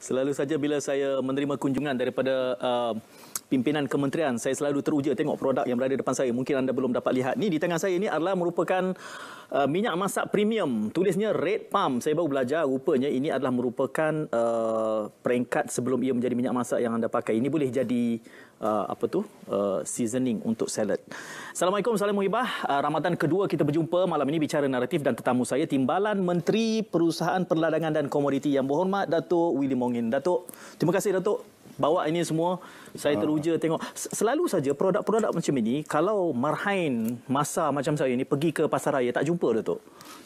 selalu saja bila saya menerima kunjungan daripada uh, pimpinan kementerian. Saya selalu teruja tengok produk yang berada depan saya. Mungkin anda belum dapat lihat. Ni di tengah saya ini adalah merupakan uh, minyak masak premium. Tulisnya Red Pump. Saya baru belajar rupanya ini adalah merupakan uh, peringkat sebelum ia menjadi minyak masak yang anda pakai. Ini boleh jadi uh, apa tu? Uh, seasoning untuk salad. Assalamualaikum, salam muhibah. Uh, Ramadan kedua kita berjumpa malam ini bicara naratif dan tetamu saya Timbalan Menteri Perusahaan Perladangan dan Komoditi yang berhormat Datuk Willy Mongin. Datuk, terima kasih Datuk bawa ini semua saya ah. teruja tengok selalu saja produk-produk macam ini kalau marhain masa macam saya ini pergi ke pasar raya tak jumpa dah tu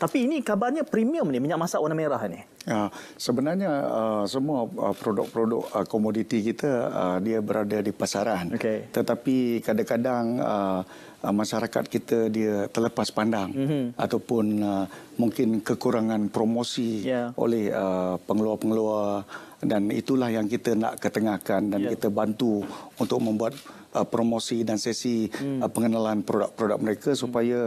tapi ini kabarnya premium ni minyak masak warna merah ni ya, sebenarnya uh, semua uh, produk-produk uh, komoditi kita uh, dia berada di pasaran okay. tetapi kadang-kadang uh, uh, masyarakat kita dia terlepas pandang mm-hmm. ataupun uh, mungkin kekurangan promosi yeah. oleh uh, pengeluar-pengeluar dan itulah yang kita nak ketengahkan dan yeah. kita bantu untuk membuat uh, promosi dan sesi hmm. uh, pengenalan produk-produk mereka hmm. supaya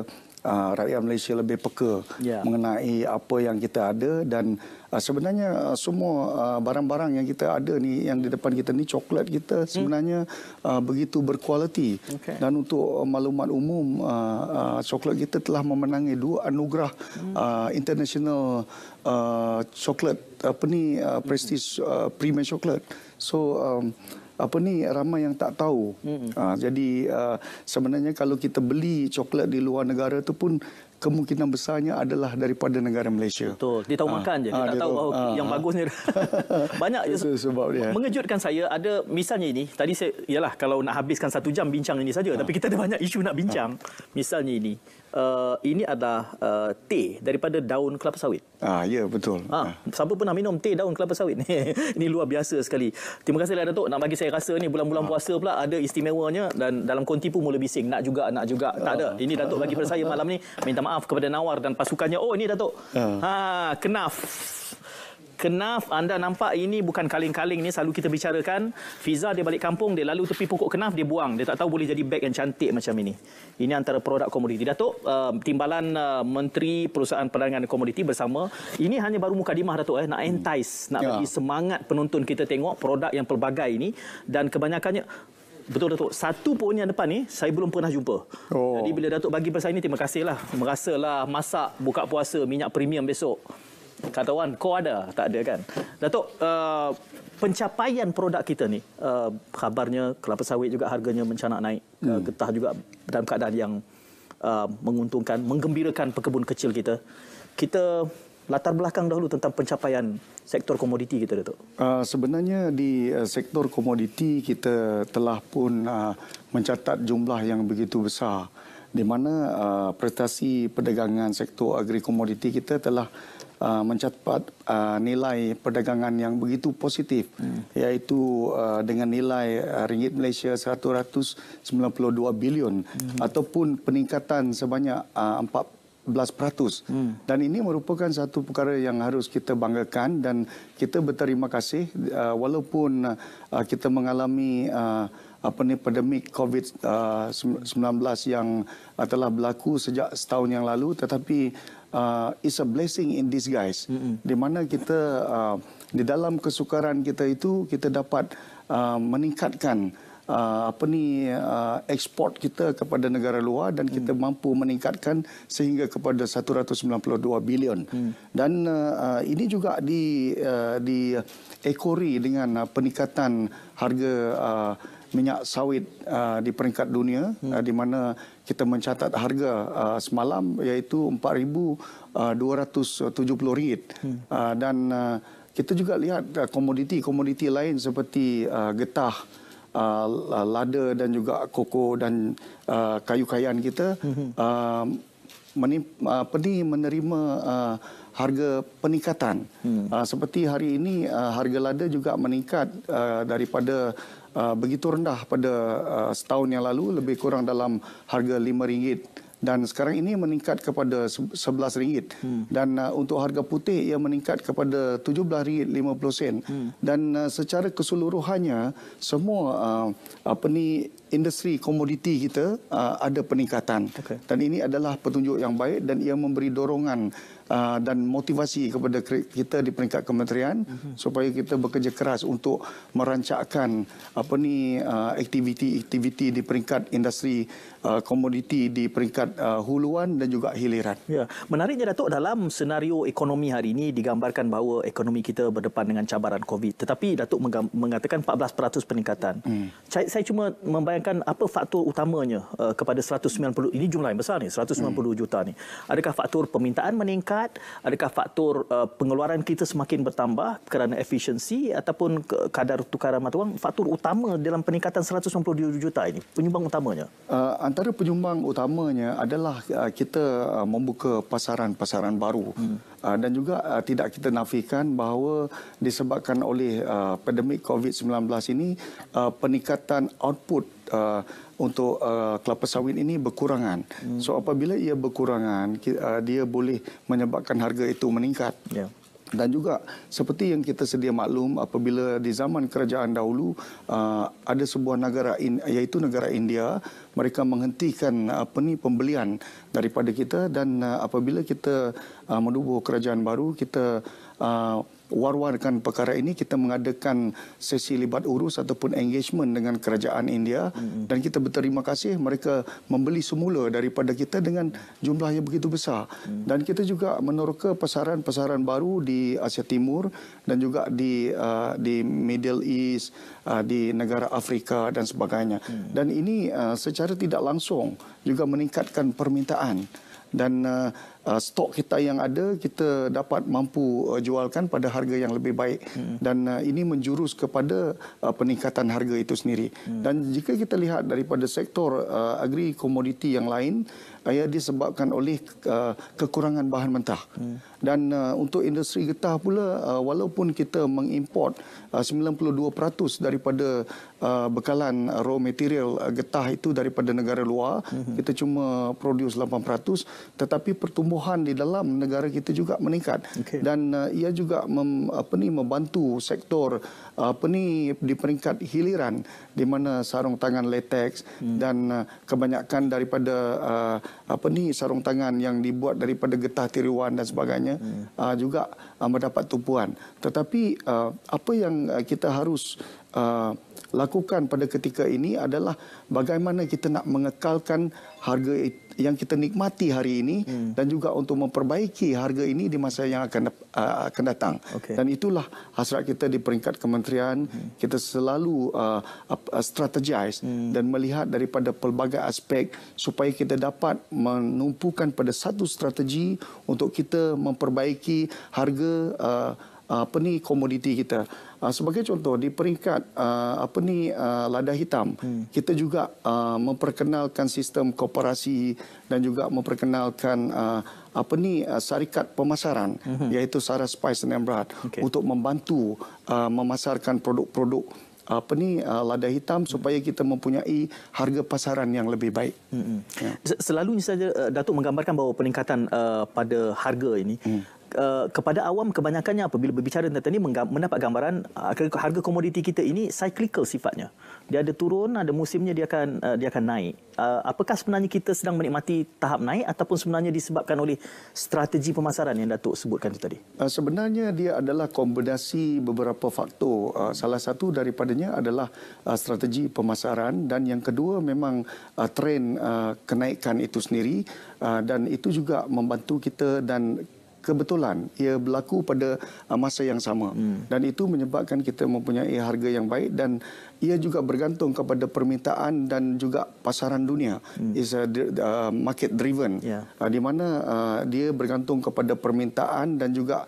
uh, rakyat Malaysia lebih peka yeah. mengenai apa yang kita ada dan uh, sebenarnya uh, semua uh, barang-barang yang kita ada ni yang di depan kita ni coklat kita hmm. sebenarnya uh, begitu berkualiti okay. dan untuk uh, maklumat umum uh, uh, coklat kita telah memenangi dua anugerah hmm. uh, international uh, coklat apa ni uh, prestige uh, premium coklat. So um, apa ni ramai yang tak tahu. Mm-hmm. Uh, jadi uh, sebenarnya kalau kita beli coklat di luar negara tu pun kemungkinan besarnya adalah daripada negara Malaysia. Betul. Dia tahu ha. makan je. Dia ha, tak dia tahu, tahu. Oh, ha. yang bagusnya. Banyak je. Itu sebab dia. Mengejutkan saya ada misalnya ini. Tadi saya, yalah kalau nak habiskan satu jam bincang ini saja. Ha. Tapi kita ada banyak isu nak bincang. Ha. Misalnya ini uh, ini adalah uh, teh daripada daun kelapa sawit. Ah ya betul. Ha, ah siapa pernah minum teh daun kelapa sawit ni? ini luar biasa sekali. Terima kasihlah Datuk nak bagi saya rasa ni bulan-bulan ah. puasa pula ada istimewanya dan dalam konti pun mula bising nak juga nak juga. Tak ada. Ah. Ini Datuk bagi pada saya malam ni. Minta maaf kepada Nawar dan pasukannya. Oh ini Datuk. Ah. Ha kenaf kenaf anda nampak ini bukan kaleng-kaleng ni selalu kita bicarakan Fiza dia balik kampung dia lalu tepi pokok kenaf dia buang dia tak tahu boleh jadi beg yang cantik macam ini ini antara produk komoditi Datuk uh, timbalan uh, Menteri Perusahaan Perdagangan Komoditi bersama ini hanya baru mukadimah Datuk eh nak hmm. entice hmm. nak ya. bagi semangat penonton kita tengok produk yang pelbagai ini dan kebanyakannya Betul Datuk, satu pun yang depan ni saya belum pernah jumpa. Oh. Jadi bila Datuk bagi pasal ini terima kasihlah. Merasalah masak buka puasa minyak premium besok kata Wan, kau ada, tak ada kan. Datuk, uh, pencapaian produk kita ni, uh, kabarnya kelapa sawit juga harganya mencana naik, uh, hmm. uh, getah juga dalam keadaan yang uh, menguntungkan, menggembirakan pekebun kecil kita. Kita latar belakang dahulu tentang pencapaian sektor komoditi kita, Datuk. Uh, sebenarnya di uh, sektor komoditi kita telah pun uh, mencatat jumlah yang begitu besar di mana uh, prestasi perdagangan sektor agri komoditi kita telah uh, mencatat uh, nilai perdagangan yang begitu positif hmm. iaitu uh, dengan nilai uh, ringgit Malaysia 192 bilion hmm. ataupun peningkatan sebanyak uh, 4 peratus hmm. dan ini merupakan satu perkara yang harus kita banggakan dan kita berterima kasih uh, walaupun uh, kita mengalami apa ni pandemik COVID-19 uh, yang uh, telah berlaku sejak setahun yang lalu tetapi uh, it's a blessing in guys, mm-hmm. di mana kita uh, di dalam kesukaran kita itu kita dapat uh, meningkatkan uh, apa ni uh, ekspor kita kepada negara luar dan kita mm. mampu meningkatkan sehingga kepada 192 bilion mm. dan uh, uh, ini juga di uh, di ekori dengan uh, peningkatan harga uh, minyak sawit uh, di peringkat dunia uh, hmm. uh, di mana kita mencatat harga uh, semalam iaitu RM4,270 uh, hmm. uh, dan uh, kita juga lihat komoditi-komoditi uh, lain seperti uh, getah, uh, lada dan juga koko dan uh, kayu-kayan kita hmm. Um, uh, Menip, menerima uh, harga peningkatan. Hmm. Uh, seperti hari ini, uh, harga lada juga meningkat uh, daripada Uh, begitu rendah pada uh, setahun yang lalu lebih kurang dalam harga RM5 dan sekarang ini meningkat kepada RM11 hmm. dan uh, untuk harga putih ia meningkat kepada RM17.50 hmm. dan uh, secara keseluruhannya semua uh, apa ni industri komoditi kita uh, ada peningkatan okay. dan ini adalah petunjuk yang baik dan ia memberi dorongan Ah, dan motivasi kepada kita di peringkat kementerian mm-hmm. supaya kita bekerja keras untuk merancakkan apa ni uh, ah, aktiviti-aktiviti di peringkat industri ah, komoditi uh, di peringkat uh, huluan dan juga hiliran. Ya. Menariknya Datuk dalam senario ekonomi hari ini digambarkan bahawa ekonomi kita berdepan dengan cabaran COVID tetapi Datuk mengatakan 14% peningkatan. Mm. Saya, saya cuma membayangkan apa faktor utamanya uh, kepada 190 ini jumlah yang besar ni 190 mm. juta ni. Adakah faktor permintaan meningkat meningkat? Adakah faktor uh, pengeluaran kita semakin bertambah kerana efisiensi ataupun kadar tukaran mata wang? Faktor utama dalam peningkatan 192 juta ini, penyumbang utamanya? Uh, antara penyumbang utamanya adalah uh, kita uh, membuka pasaran-pasaran baru. Hmm. Uh, dan juga uh, tidak kita nafikan bahawa disebabkan oleh uh, pandemik COVID-19 ini peningkatan output Uh, untuk uh, kelapa sawit ini berkurangan. Hmm. So apabila ia berkurangan, uh, dia boleh menyebabkan harga itu meningkat. Yeah. Dan juga seperti yang kita sedia maklum apabila di zaman kerajaan dahulu uh, ada sebuah negara iaitu negara India mereka menghentikan apa uh, ni pembelian daripada kita dan apabila kita uh, menubuh kerajaan baru kita war-warkan perkara ini kita mengadakan sesi libat urus ataupun engagement dengan kerajaan India mm-hmm. dan kita berterima kasih mereka membeli semula daripada kita dengan jumlah yang begitu besar mm-hmm. dan kita juga meneroka pasaran-pasaran baru di Asia Timur dan juga di uh, di Middle East uh, di negara Afrika dan sebagainya mm-hmm. dan ini uh, secara tidak langsung juga meningkatkan permintaan mm dan uh, uh, stok kita yang ada kita dapat mampu uh, jualkan pada harga yang lebih baik hmm. dan uh, ini menjurus kepada uh, peningkatan harga itu sendiri hmm. dan jika kita lihat daripada sektor uh, agri komoditi yang lain ia disebabkan oleh uh, kekurangan bahan mentah. Dan uh, untuk industri getah pula uh, walaupun kita mengimport 92% daripada bekalan raw material getah itu daripada negara luar, kita cuma produce 8% tetapi pertumbuhan di dalam negara kita juga meningkat. Okay. Dan ia juga mem, apa ni, membantu sektor apa ni di peringkat hiliran di mana sarung tangan latex hmm. dan uh, kebanyakan daripada uh, apa ni sarung tangan yang dibuat daripada getah tiruan dan sebagainya hmm. Uh, juga mendapat tumpuan tetapi apa yang kita harus lakukan pada ketika ini adalah bagaimana kita nak mengekalkan harga itu yang kita nikmati hari ini hmm. dan juga untuk memperbaiki harga ini di masa yang akan uh, akan datang. Okay. Dan itulah hasrat kita di peringkat kementerian hmm. kita selalu uh, uh, strategize hmm. dan melihat daripada pelbagai aspek supaya kita dapat menumpukan pada satu strategi untuk kita memperbaiki harga uh, Ah, apa ni komoditi kita. Ah, sebagai contoh di peringkat ah, apa ni lada hitam hmm. kita juga memperkenalkan sistem koperasi dan juga memperkenalkan apa ni syarikat pemasaran hmm. iaitu Sara Spice and Embrad okay. untuk membantu memasarkan produk-produk apa ni lada hitam hmm. supaya kita mempunyai harga pasaran yang lebih baik. Hmm. Ya. Selalunya saja eh, Datuk menggambarkan bahawa peningkatan eh, pada harga ini hmm. Eh, kepada awam kebanyakannya apabila berbicara tentang ini menggam, mendapat gambaran uh, harga komoditi kita ini cyclical sifatnya dia ada turun ada musimnya dia akan uh, dia akan naik uh, apakah sebenarnya kita sedang menikmati tahap naik ataupun sebenarnya disebabkan oleh strategi pemasaran yang datuk sebutkan itu tadi uh, sebenarnya dia adalah kombinasi beberapa faktor uh, salah satu daripadanya adalah uh, strategi pemasaran dan yang kedua memang uh, trend uh, kenaikan itu sendiri uh, dan itu juga membantu kita dan kebetulan ia berlaku pada uh, masa yang sama hmm. dan itu menyebabkan kita mempunyai harga yang baik dan ia juga bergantung kepada permintaan dan juga pasaran dunia hmm. is a uh, market driven yeah. Uh, di mana dia bergantung kepada permintaan dan juga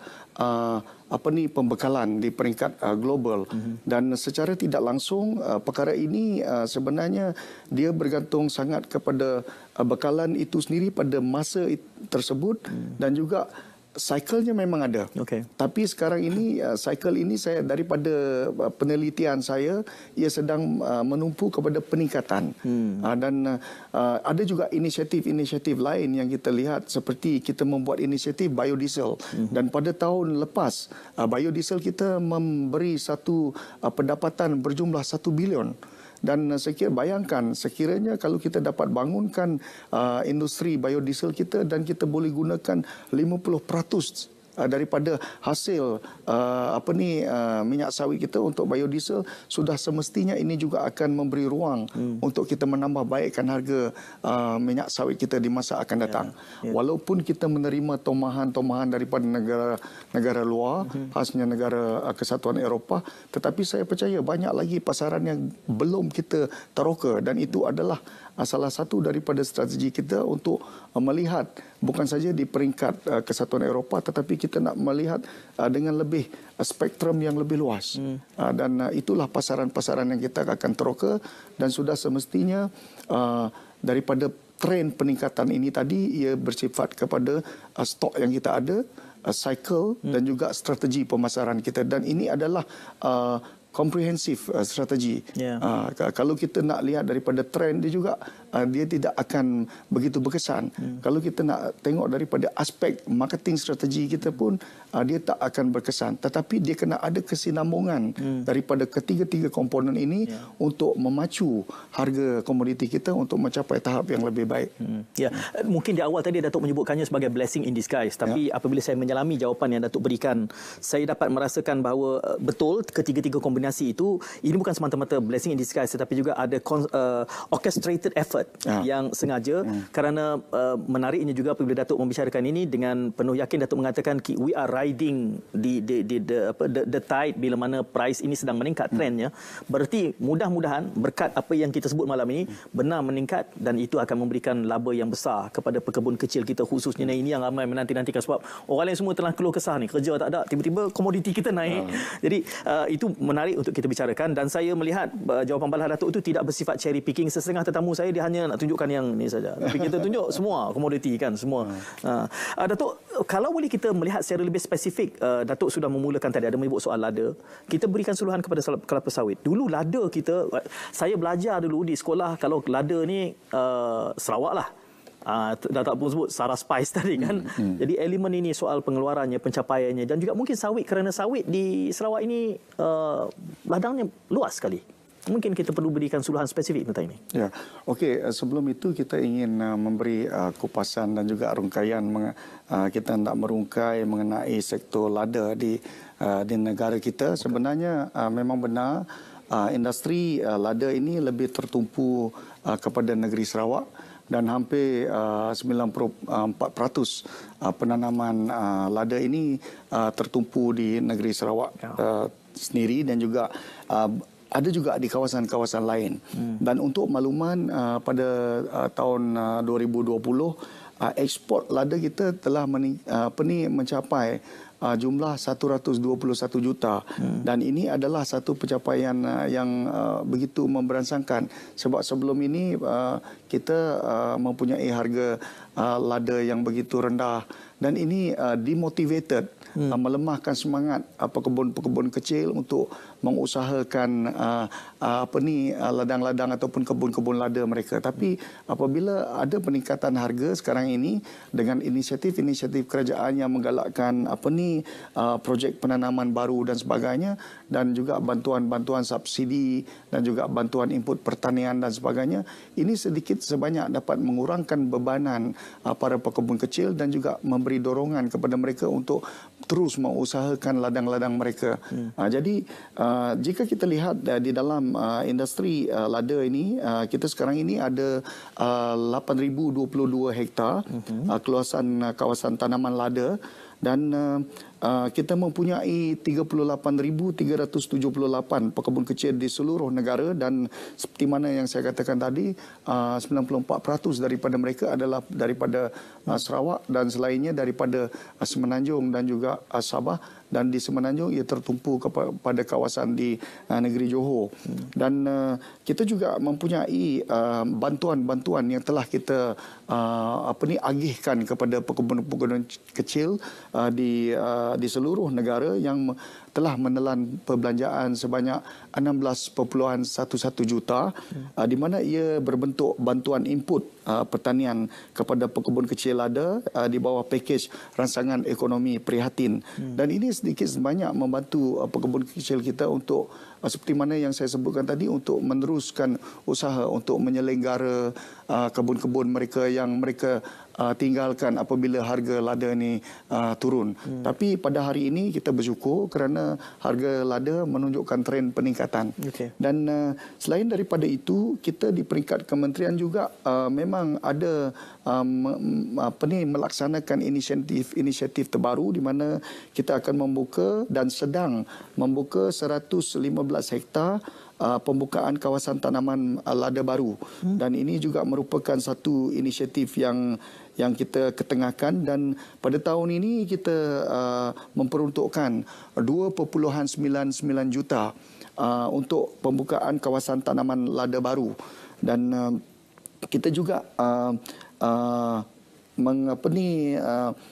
apa ni pembekalan di peringkat global hmm. dan secara tidak langsung perkara ini sebenarnya dia bergantung sangat kepada bekalan itu sendiri pada masa tersebut hmm. dan juga Cyclenya memang ada. Okay. Tapi sekarang ini uh, cycle ini saya daripada uh, penelitian saya ia sedang uh, menumpu kepada peningkatan. Hmm. Uh, dan uh, uh, ada juga inisiatif-inisiatif lain yang kita lihat seperti kita membuat inisiatif biodiesel hmm. dan pada tahun lepas uh, biodiesel kita memberi satu uh, pendapatan berjumlah 1 bilion dan saya kira bayangkan sekiranya kalau kita dapat bangunkan uh, industri biodiesel kita dan kita boleh gunakan 50% Ah, daripada hasil uh, apa ni uh, minyak sawit kita untuk biodiesel sudah semestinya ini juga akan memberi ruang hmm. untuk kita menambah baikkan harga uh, minyak sawit kita di masa akan ya, datang. Ya, ya. Walaupun kita menerima tomahan-tomahan daripada negara-negara luar, hmm. khasnya negara uh, kesatuan Eropah, tetapi saya percaya banyak lagi pasaran yang belum kita teroka dan itu adalah Ah, salah satu daripada strategi kita untuk ah, melihat bukan saja di peringkat ah, kesatuan Eropah tetapi kita nak melihat dengan lebih spektrum yang lebih luas hmm. dan itulah pasaran-pasaran yang kita akan teroka dan sudah semestinya daripada tren peningkatan ini tadi ia bersifat kepada stok yang kita ada cycle hmm. dan juga strategi pemasaran kita dan ini adalah uh, komprehensif uh, strategi. Yeah. Uh, kalau kita nak lihat daripada trend dia juga, uh, dia tidak akan begitu berkesan. Yeah. Hmm. Kalau kita nak tengok daripada aspek marketing strategi kita pun, uh, dia tak akan berkesan. Tetapi dia kena ada kesinambungan yeah. Hmm. daripada ketiga-tiga komponen ini yeah. untuk memacu harga komoditi kita untuk mencapai tahap yang lebih baik. Hmm. Ya, yeah. mungkin di awal tadi Datuk menyebutkannya sebagai blessing in disguise, tapi yeah. apabila saya menyelami jawapan yang Datuk berikan, saya dapat merasakan bahawa eh, betul ketiga-tiga komponen kombinasi itu ini bukan semata-mata blessing in disguise tetapi juga ada uh, orchestrated effort uh. yang sengaja uh. kerana uh, menariknya juga apabila Datuk membicarakan ini dengan penuh yakin Datuk mengatakan we are riding the the the, the, the, the tide bila mana price ini sedang meningkat uh. Hmm. trendnya Bererti mudah-mudahan berkat apa yang kita sebut malam ini hmm. benar meningkat dan itu akan memberikan laba yang besar kepada pekebun kecil kita khususnya uh. ini yang ramai menanti-nantikan sebab orang lain semua telah keluh kesah ni kerja tak ada tiba-tiba komoditi kita naik uh. jadi uh, itu menarik menarik untuk kita bicarakan dan saya melihat eh, jawapan balas Datuk itu tidak bersifat cherry picking sesengah tetamu saya dia hanya nak tunjukkan yang ini saja tapi kita tunjuk semua komoditi kan semua uh, Datuk kalau boleh kita melihat secara lebih spesifik eh, Datuk sudah memulakan tadi ada menyebut soal lada kita berikan suluhan kepada kelapa sawit dulu lada kita eh, saya belajar dulu di sekolah kalau lada ni uh, Sarawak lah uh, dah tak pun sebut Sarah Spice tadi kan. Hmm. Hmm. Jadi elemen ini soal pengeluarannya, pencapaiannya dan juga mungkin sawit kerana sawit di Sarawak ini uh, ladangnya luas sekali. Mungkin kita perlu berikan suluhan spesifik tentang ini. Ya, okey. Eh, sebelum itu kita ingin uh, memberi uh, kupasan dan juga rungkaian uh, kita hendak merungkai mengenai sektor lada di uh, di negara kita. Okay. Sebenarnya uh, memang benar uh, industri uh, lada ini lebih tertumpu uh, kepada negeri Sarawak dan hampir uh, 94% uh, penanaman uh, lada ini uh, tertumpu di negeri Sarawak ya. uh, sendiri dan juga uh, ada juga di kawasan-kawasan lain. Hmm. Dan untuk makluman uh, pada uh, tahun uh, 2020, uh, ekspor lada kita telah meni, uh, mencapai uh, jumlah 121 juta hmm. dan ini adalah satu pencapaian uh, yang uh, begitu memberansangkan sebab sebelum ini uh, kita uh, mempunyai harga uh, lada yang begitu rendah dan ini uh, demotivated hmm. uh, melemahkan semangat uh, pekebun-pekebun kecil untuk mengusahakan uh, uh, apa ni uh, ladang-ladang ataupun kebun-kebun lada mereka tapi apabila ada peningkatan harga sekarang ini dengan inisiatif-inisiatif kerajaan yang menggalakkan apa ni uh, projek penanaman baru dan sebagainya dan juga bantuan-bantuan subsidi dan juga bantuan input pertanian dan sebagainya ini sedikit sebanyak dapat mengurangkan bebanan uh, para pekebun kecil dan juga memberi dorongan kepada mereka untuk terus mengusahakan ladang-ladang mereka. Hmm. Ah, jadi ah, jika kita lihat ah, di dalam industri lada ini, kita sekarang ini ada 8,022 hektar hmm. keluasan kawasan tanaman lada dan uh, Ah, kita mempunyai 38,378 pekebun kecil di seluruh negara dan seperti mana yang saya katakan tadi, ah, uh, 94% daripada mereka adalah daripada ah, Sarawak dan selainnya daripada Semenanjung dan juga Sabah dan di Semenanjung ia tertumpu kepada kawasan di uh, negeri Johor hmm. dan uh, kita juga mempunyai uh, bantuan-bantuan uh, yang telah kita uh, apa ni agihkan kepada pekebun-pekebun kecil uh, di uh, di seluruh negara yang telah menelan perbelanjaan sebanyak 16.11 juta hmm. uh, di mana ia berbentuk bantuan input uh, pertanian kepada pekebun kecil lada uh, di bawah pakej rangsangan ekonomi prihatin. Hmm. Dan ini sedikit sebanyak membantu uh, pekebun kecil kita untuk uh, seperti mana yang saya sebutkan tadi untuk meneruskan usaha untuk menyelenggara uh, kebun-kebun mereka yang mereka uh, tinggalkan apabila harga lada ini uh, turun. Hmm. Tapi pada hari ini kita bersyukur kerana harga lada menunjukkan tren peningkatan. Okay. Dan uh, selain daripada itu, kita di peringkat kementerian juga uh, memang ada um, apa ni, melaksanakan inisiatif-inisiatif terbaru di mana kita akan membuka dan sedang membuka 115 hektar Uh, pembukaan kawasan tanaman uh, lada baru hmm. dan ini juga merupakan satu inisiatif yang yang kita ketengahkan dan pada tahun ini kita uh, memperuntukkan 2.99 juta uh, untuk pembukaan kawasan tanaman lada baru dan uh, kita juga uh, uh, uh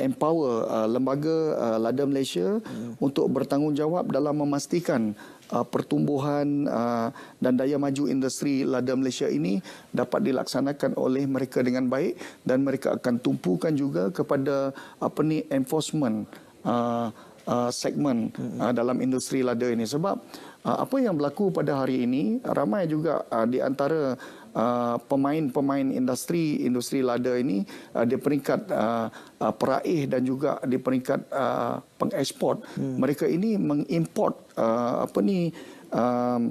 empower lembaga lada Malaysia hmm. untuk bertanggungjawab dalam memastikan uh, pertumbuhan uh, dan daya maju industri lada Malaysia ini dapat dilaksanakan oleh mereka dengan baik dan mereka akan tumpukan juga kepada apa ni enforcement uh, uh, segmen hmm. uh, dalam industri lada ini sebab uh, apa yang berlaku pada hari ini ramai juga uh, di antara uh, pemain-pemain industri industri lada ini uh, di peringkat uh, uh peraih dan juga di peringkat uh, pengeksport hmm. mereka ini mengimport uh, apa ni um,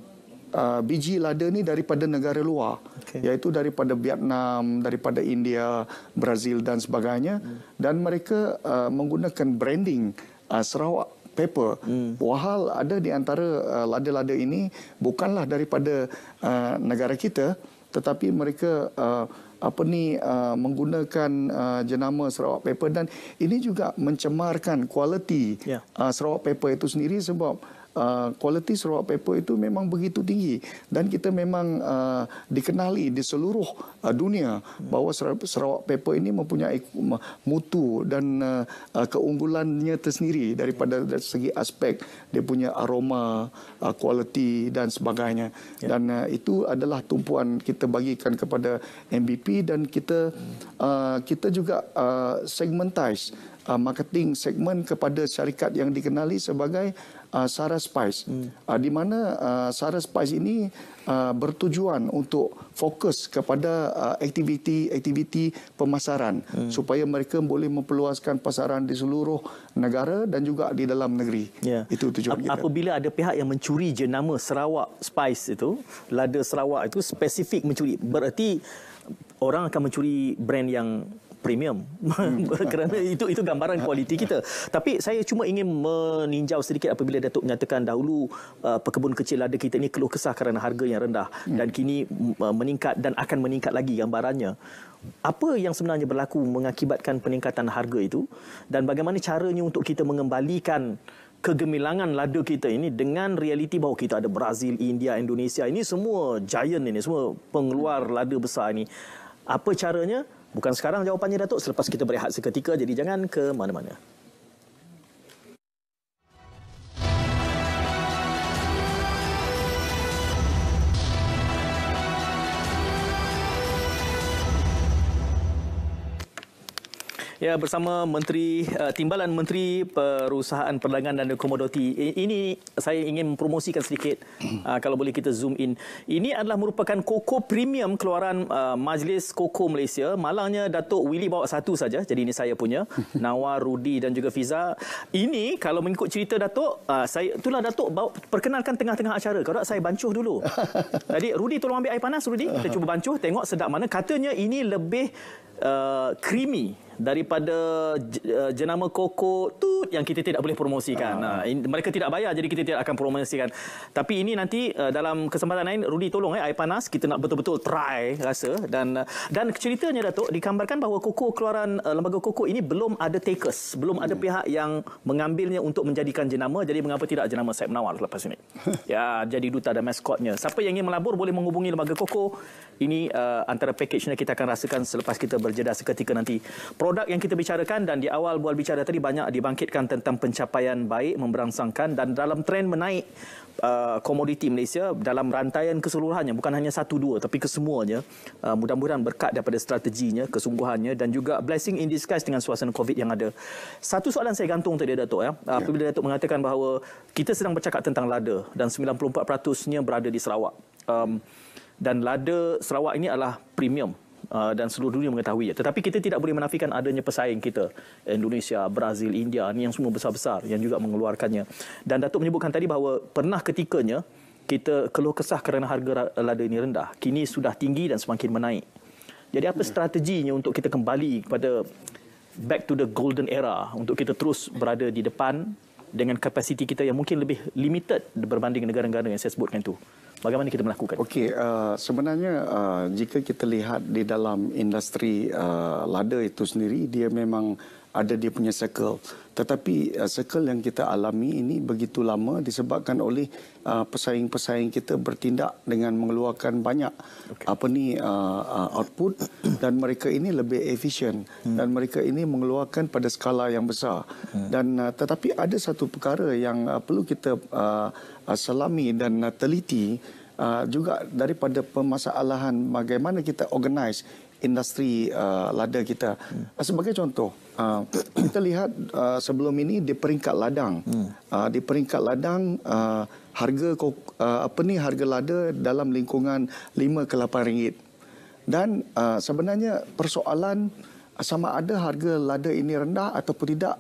uh, biji lada ni daripada negara luar okay. iaitu daripada Vietnam, daripada India, Brazil dan sebagainya hmm. dan mereka uh, menggunakan branding uh, Sarawak paper. Hmm. Wahal ada di antara uh, lada-lada ini bukanlah daripada uh, negara kita tetapi mereka uh, apa ni uh, menggunakan uh, jenama Sarawak paper dan ini juga mencemarkan kualiti yeah. uh, Sarawak paper itu sendiri sebab uh, kualiti uh, Sarawak paper itu memang begitu tinggi dan kita memang uh, dikenali di seluruh uh, dunia bahawa Sarawak paper ini mempunyai mutu dan uh, uh, keunggulannya tersendiri daripada dari segi aspek dia punya aroma, kualiti uh, dan sebagainya. Yeah. Dan uh, itu adalah tumpuan kita bagikan kepada MBP dan kita uh, kita juga uh, segmentize uh, marketing segmen kepada syarikat yang dikenali sebagai uh, Sarah Spice hmm. uh, di mana uh, Sarah Spice ini uh, bertujuan untuk fokus kepada aktiviti-aktiviti uh, pemasaran hmm. supaya mereka boleh memperluaskan pasaran di seluruh negara dan juga di dalam negeri. Ya. Itu tujuan kita. Apabila ada pihak yang mencuri jenama Sarawak Spice itu, lada Sarawak itu spesifik mencuri, bererti orang akan mencuri brand yang premium hmm. kerana itu itu gambaran kualiti kita. Tapi saya cuma ingin meninjau sedikit apabila Datuk menyatakan dahulu uh, pekebun kecil lada kita ini keluh kesah kerana harga yang rendah hmm. dan kini uh, meningkat dan akan meningkat lagi gambarannya. Apa yang sebenarnya berlaku mengakibatkan peningkatan harga itu dan bagaimana caranya untuk kita mengembalikan kegemilangan lada kita ini dengan realiti bahawa kita ada Brazil, India, Indonesia ini semua giant ini semua pengeluar lada besar ini. Apa caranya Bukan sekarang jawapannya Datuk selepas kita berehat seketika jadi jangan ke mana-mana. Ya bersama Menteri uh, Timbalan Menteri Perusahaan Perdagangan dan Komoditi. Ini saya ingin mempromosikan sedikit uh, kalau boleh kita zoom in. Ini adalah merupakan koko premium keluaran uh, Majlis Koko Malaysia. Malangnya Datuk Willy bawa satu saja. Jadi ini saya punya Nawar Rudi dan juga Fiza. Ini kalau mengikut cerita Datuk uh, saya itulah Datuk bawa, perkenalkan tengah-tengah acara. Kalau tak saya bancuh dulu. Jadi Rudi tolong ambil air panas Rudi. Kita cuba bancuh tengok sedap mana. Katanya ini lebih uh, creamy daripada eh, jenama koko tu yang kita tidak boleh promosikan. Ha. Ha. mereka tidak bayar jadi kita tidak akan promosikan. Tapi ini nanti eh, dalam kesempatan lain Rudy tolong eh air panas kita nak betul-betul try rasa dan eh, dan ceritanya Datuk digambarkan bahawa koko keluaran lembaga koko ini belum ada takers, belum hmm. ada pihak yang mengambilnya untuk menjadikan jenama. Jadi mengapa tidak jenama Syed Menawar lepas ini? ya, jadi duta dan maskotnya. Siapa yang ingin melabur boleh menghubungi lembaga koko. Ini uh, antara package yang kita akan rasakan selepas kita berjeda seketika nanti. Pro produk yang kita bicarakan dan di awal bual bicara tadi banyak dibangkitkan tentang pencapaian baik memberangsangkan dan dalam tren menaik uh, komoditi Malaysia dalam rantaian keseluruhannya bukan hanya satu dua tapi kesemuanya uh, mudah-mudahan berkat daripada strateginya kesungguhannya dan juga blessing in disguise dengan suasana COVID yang ada satu soalan saya gantung tadi Datuk ya, ya. apabila uh, Datuk mengatakan bahawa kita sedang bercakap tentang lada dan 94%-nya berada di Sarawak um, dan lada Sarawak ini adalah premium Uh, dan seluruh dunia mengetahui. Tetapi kita tidak boleh menafikan adanya pesaing kita. Indonesia, Brazil, India ini yang semua besar-besar yang juga mengeluarkannya. Dan Datuk menyebutkan tadi bahawa pernah ketikanya kita keluh kesah kerana harga lada ini rendah. Kini sudah tinggi dan semakin menaik. Jadi apa strateginya untuk kita kembali kepada back to the golden era untuk kita terus berada di depan dengan kapasiti kita yang mungkin lebih limited berbanding negara-negara yang saya sebutkan itu. Bagaimana kita melakukan? Okey, uh, sebenarnya uh, jika kita lihat di dalam industri uh, lada itu sendiri, dia memang ada dia punya circle. Tetapi uh, circle yang kita alami ini begitu lama disebabkan oleh uh, pesaing-pesaing kita bertindak dengan mengeluarkan banyak okay. apa ni uh, uh, output dan mereka ini lebih efisien hmm. dan mereka ini mengeluarkan pada skala yang besar. Hmm. Dan uh, tetapi ada satu perkara yang uh, perlu kita uh, uh, selami dan uh, teliti uh, juga daripada permasalahan bagaimana kita organize industri uh, lada kita. Hmm. Sebagai contoh, uh, kita lihat uh, sebelum ini di peringkat ladang, hmm. uh, di peringkat ladang uh, harga uh, apa ni harga lada dalam lingkungan 5 ke 8 ringgit. Dan uh, sebenarnya persoalan uh, sama ada harga lada ini rendah ataupun tidak,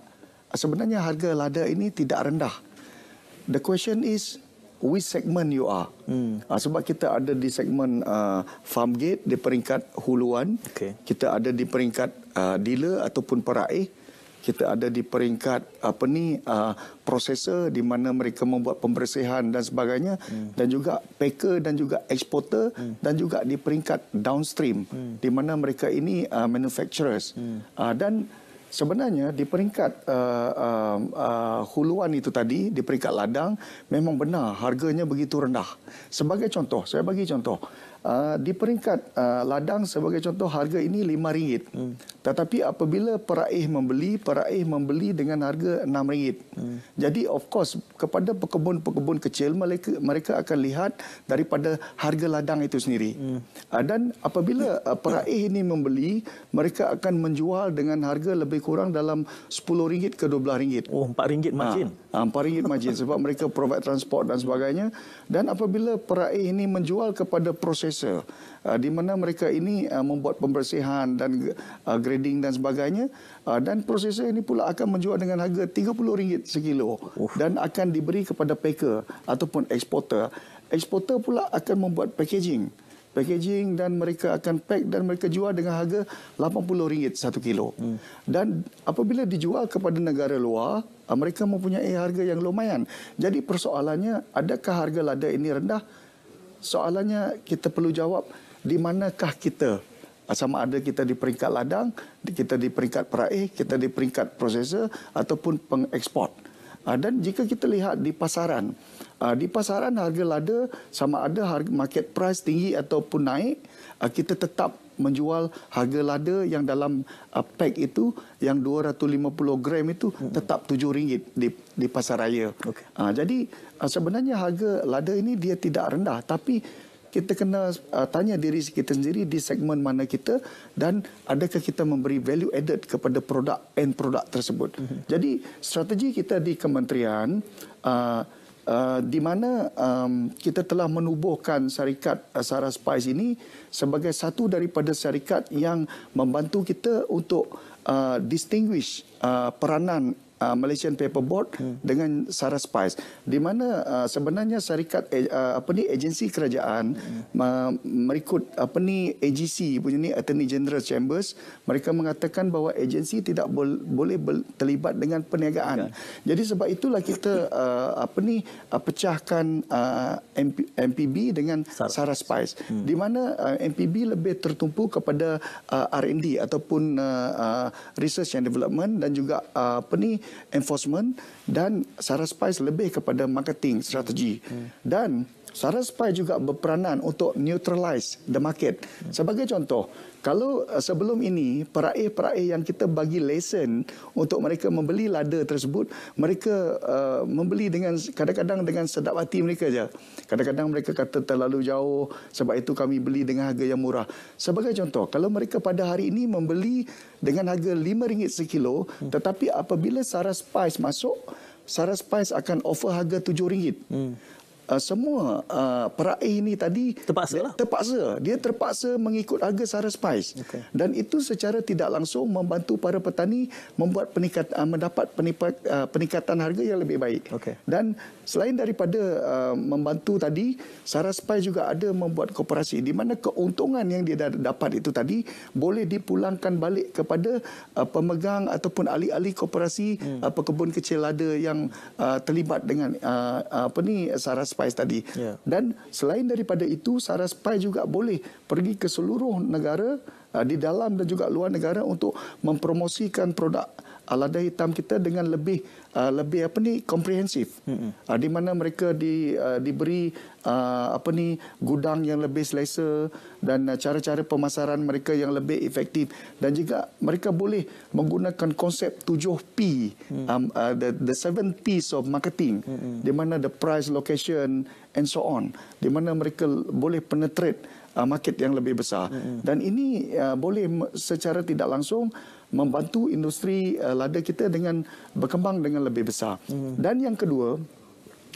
uh, sebenarnya harga lada ini tidak rendah. The question is, which segment you are. Hmm. Uh, sebab kita ada di segmen uh, farm gate di peringkat huluan. Okay. Kita ada di peringkat uh, dealer ataupun peraih. Kita ada di peringkat apa ni uh, prosesor di mana mereka membuat pembersihan dan sebagainya hmm. dan juga packer dan juga exporter hmm. dan juga di peringkat downstream hmm. di mana mereka ini uh, manufacturers hmm. uh, dan sebenarnya di peringkat uh, uh, uh, huluan itu tadi, di peringkat ladang, memang benar harganya begitu rendah. Sebagai contoh, saya bagi contoh. Ah, di peringkat uh, ladang sebagai contoh harga ini RM5. Hmm. Tetapi apabila peraih membeli, peraih membeli dengan harga RM6. Hmm. Jadi of course kepada pekebun-pekebun kecil mereka, mereka akan lihat daripada harga ladang itu sendiri. Hmm. Uh, dan apabila uh, peraih ini membeli, mereka akan menjual dengan harga lebih kurang dalam RM10 ke RM12. Oh RM4 margin. Uh, um, ah, parit majin sebab mereka provide transport dan sebagainya dan apabila peraih ini menjual kepada prosesor uh, di mana mereka ini uh, membuat pembersihan dan uh, grading dan sebagainya uh, dan prosesor ini pula akan menjual dengan harga RM30 sekilo Uf. dan akan diberi kepada packer ataupun eksporter eksporter pula akan membuat packaging packaging dan mereka akan pack dan mereka jual dengan harga RM80 satu kilo. Hmm. Dan apabila dijual kepada negara luar, mereka mempunyai harga yang lumayan. Jadi persoalannya, adakah harga lada ini rendah? Soalannya kita perlu jawab di manakah kita? Ah, sama ada kita di peringkat ladang, kita di peringkat peraih, kita di peringkat prosesor ataupun pengekspor. Ah, dan jika kita lihat di pasaran, uh, di pasaran harga lada sama ada harga market price tinggi ataupun naik uh, kita tetap menjual harga lada yang dalam uh, pack itu yang 250 gram itu hmm. tetap RM7 di di pasar raya. Okay. Uh, jadi uh, sebenarnya harga lada ini dia tidak rendah tapi kita kena uh, tanya diri kita sendiri di segmen mana kita dan adakah kita memberi value added kepada produk end produk tersebut. Hmm. Jadi strategi kita di kementerian uh, Uh, di mana um, kita telah menubuhkan syarikat uh, Sarah Spice ini sebagai satu daripada syarikat yang membantu kita untuk uh, distinguish uh, peranan uh, Malaysian Paper Board hmm. dengan Sarah Spice di mana uh, sebenarnya syarikat eh, uh, apa ni agensi kerajaan hmm. uh, merikut apa ni AGC punya ni Attorney General Chambers mereka mengatakan bahawa agensi tidak bol- boleh terlibat dengan perniagaan. Hmm. Jadi sebab itulah kita uh, apa ni uh, pecahkan uh, MP- MPB dengan Sarah, Sarah Spice hmm. di mana uh, MPB lebih tertumpu kepada uh, R&D ataupun uh, uh, research and development dan juga uh, apa ni uh, enforcement dan Sarah Spice lebih kepada marketing strategi dan Sarah Spice juga berperanan untuk neutralize the market sebagai contoh kalau eh, sebelum ini peraih-peraih yang kita bagi lesen untuk mereka membeli lada tersebut, mereka uh, membeli dengan kadang-kadang dengan sedap hati mereka saja. Kadang-kadang mereka kata terlalu jauh sebab itu kami beli dengan harga yang murah. Sebagai contoh, kalau mereka pada hari ini membeli dengan harga RM5 sekilo, hmm. tetapi apabila Sarah Spice masuk, Sarah Spice akan offer harga RM7. Hmm uh, semua uh, peraih ini tadi terpaksa lah. Terpaksa. Dia terpaksa mengikut harga Sara Spice. Okay. Dan itu secara tidak langsung membantu para petani membuat peningkat, uh, mendapat peningkat, uh, peningkatan harga yang lebih baik. Okay. Dan Selain daripada uh, membantu tadi, Saraspai juga ada membuat koperasi di mana keuntungan yang dia dapat itu tadi boleh dipulangkan balik kepada uh, pemegang ataupun ahli-ahli koperasi hmm. uh, pekebun kecil lada yang uh, terlibat dengan uh, apa ni Saraspai tadi. Yeah. Dan selain daripada itu, Saraspai juga boleh pergi ke seluruh negara uh, di dalam dan juga luar negara untuk mempromosikan produk alada hitam kita dengan lebih uh, lebih apa ni komprehensif hmm. uh, di mana mereka di uh, diberi uh, apa ni gudang yang lebih selesa dan uh, cara-cara pemasaran mereka yang lebih efektif dan juga mereka boleh menggunakan konsep 7P hmm. um, uh, the the seven P's of marketing hmm. di mana the price location and so on di mana mereka boleh penetrate uh, market yang lebih besar dan ini uh, boleh secara tidak langsung membantu industri uh, lada kita dengan berkembang dengan lebih besar. Hmm. Dan yang kedua,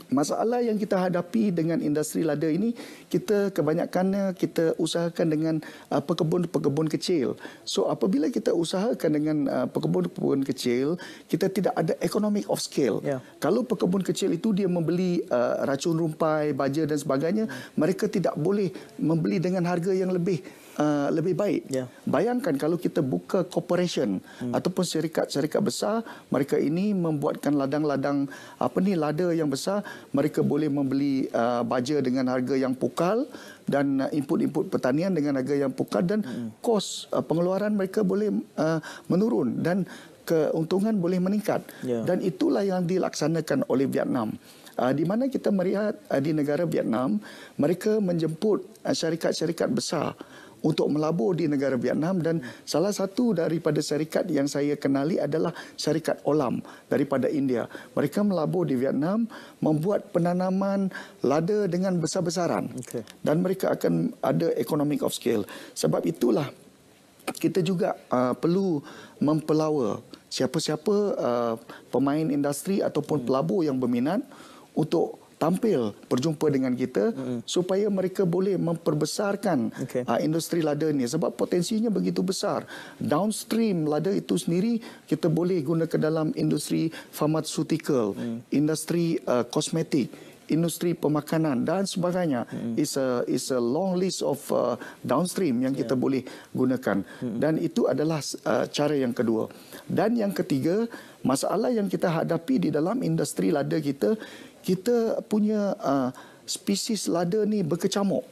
masalah yang kita hadapi dengan industri lada ini kita kebanyakannya kita usahakan dengan uh, pekebun-pekebun kecil. So apabila kita usahakan dengan uh, pekebun-pekebun kecil, kita tidak ada economic of scale. Yeah. Kalau pekebun kecil itu dia membeli uh, racun rumpai, baja dan sebagainya, hmm. mereka tidak boleh membeli dengan harga yang lebih Uh, lebih baik. Yeah. Bayangkan kalau kita buka corporation hmm. ataupun syarikat-syarikat besar, mereka ini membuatkan ladang-ladang apa ni lada yang besar, mereka boleh membeli uh, baja dengan harga yang pukal dan uh, input-input pertanian dengan harga yang pukal dan hmm. kos uh, pengeluaran mereka boleh uh, menurun dan keuntungan boleh meningkat. Yeah. Dan itulah yang dilaksanakan oleh Vietnam. Uh, di mana kita melihat di negara Vietnam, mereka menjemput syarikat-syarikat besar uh, untuk melabur di negara Vietnam dan salah satu daripada syarikat yang saya kenali adalah syarikat Olam daripada India. Mereka melabur di Vietnam membuat penanaman lada dengan besar-besaran okay. dan mereka akan ada economic of scale. Sebab itulah kita juga uh, perlu mempelawa siapa-siapa uh, pemain industri ataupun pelabur yang berminat untuk tampil berjumpa dengan kita mm. supaya mereka boleh memperbesarkan okay. uh, ah, industri lada ini sebab potensinya begitu besar downstream lada itu sendiri kita boleh guna ke dalam industri pharmaceutical mm. industri uh, ah, kosmetik industri pemakanan dan sebagainya mm. is a is a long list of uh, downstream yang kita yeah. boleh gunakan mm. dan itu adalah uh, cara yang kedua dan yang ketiga masalah yang kita hadapi di dalam industri lada kita kita punya uh, spesies lada ni berkecamuk.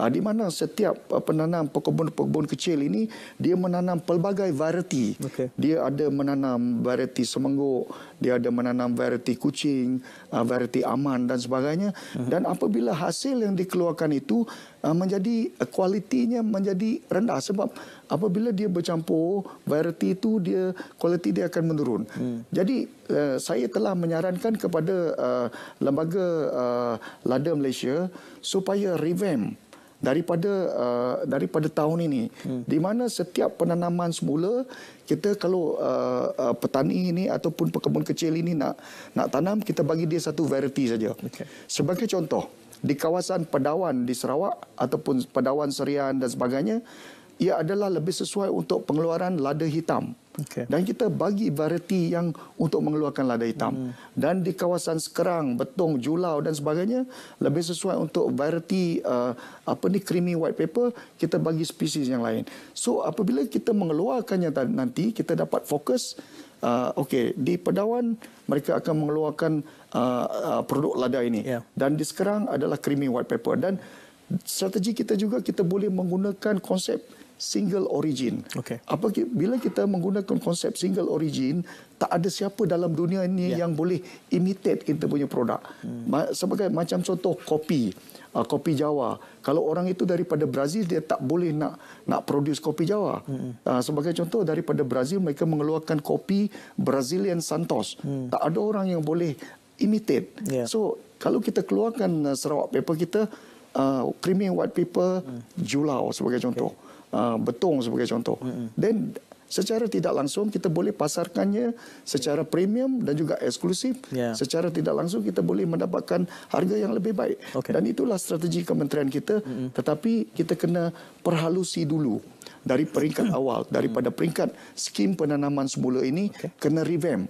Uh, di mana setiap uh, penanam perkebun-perkebun kecil ini dia menanam pelbagai variety. Okay. Dia ada menanam variety semangguk, dia ada menanam variety kucing, uh, variety aman dan sebagainya. Uh -huh. Dan apabila hasil yang dikeluarkan itu uh, menjadi uh, kualitinya menjadi rendah sebab apabila dia bercampur variety itu dia kualiti dia akan menurun hmm. jadi uh, saya telah menyarankan kepada uh, lembaga uh, eh, lada Malaysia supaya revamp daripada uh, daripada tahun ini hmm. di mana setiap penanaman semula kita kalau uh, uh, petani ini ataupun pekebun kecil ini nak nak tanam kita bagi dia satu variety saja okay. sebagai contoh di kawasan Padawan di Sarawak ataupun Padawan Serian dan sebagainya ia adalah lebih sesuai untuk pengeluaran lada hitam. Okay. Dan kita bagi variety yang untuk mengeluarkan lada hitam. Hmm. Dan di kawasan Sekerang, Betong, Julau dan sebagainya lebih sesuai untuk variety uh, apa ni creamy white paper kita bagi spesies yang lain. So apabila kita mengeluarkannya nanti kita dapat fokus uh, okay di Pedawan mereka akan mengeluarkan uh, uh, produk lada ini yeah. dan di Sekerang adalah creamy white paper dan strategi kita juga kita boleh menggunakan konsep single origin. Okay. Apa bila kita menggunakan konsep single origin, tak ada siapa dalam dunia ini yeah. yang boleh imitate kita punya produk. Hmm. Sebagai macam contoh kopi, uh, kopi Jawa. Kalau orang itu daripada Brazil dia tak boleh nak nak produce kopi Jawa. Hmm. Uh, sebagai contoh daripada Brazil mereka mengeluarkan kopi Brazilian Santos. Hmm. Tak ada orang yang boleh imitate. Yeah. So kalau kita keluarkan uh, Sarawak paper kita Uh, creamy white paper, hmm. julau oh, sebagai contoh. Ah, betung sebagai contoh. Mm -hmm. Then secara tidak langsung kita boleh pasarkannya secara premium dan juga eksklusif. Yeah. Secara tidak langsung kita boleh mendapatkan harga yang lebih baik. Okay. Dan itulah strategi kementerian kita. Mm -hmm. Tetapi kita kena perhalusi dulu dari peringkat awal daripada mm. peringkat skim penanaman semula ini okay. kena revamp.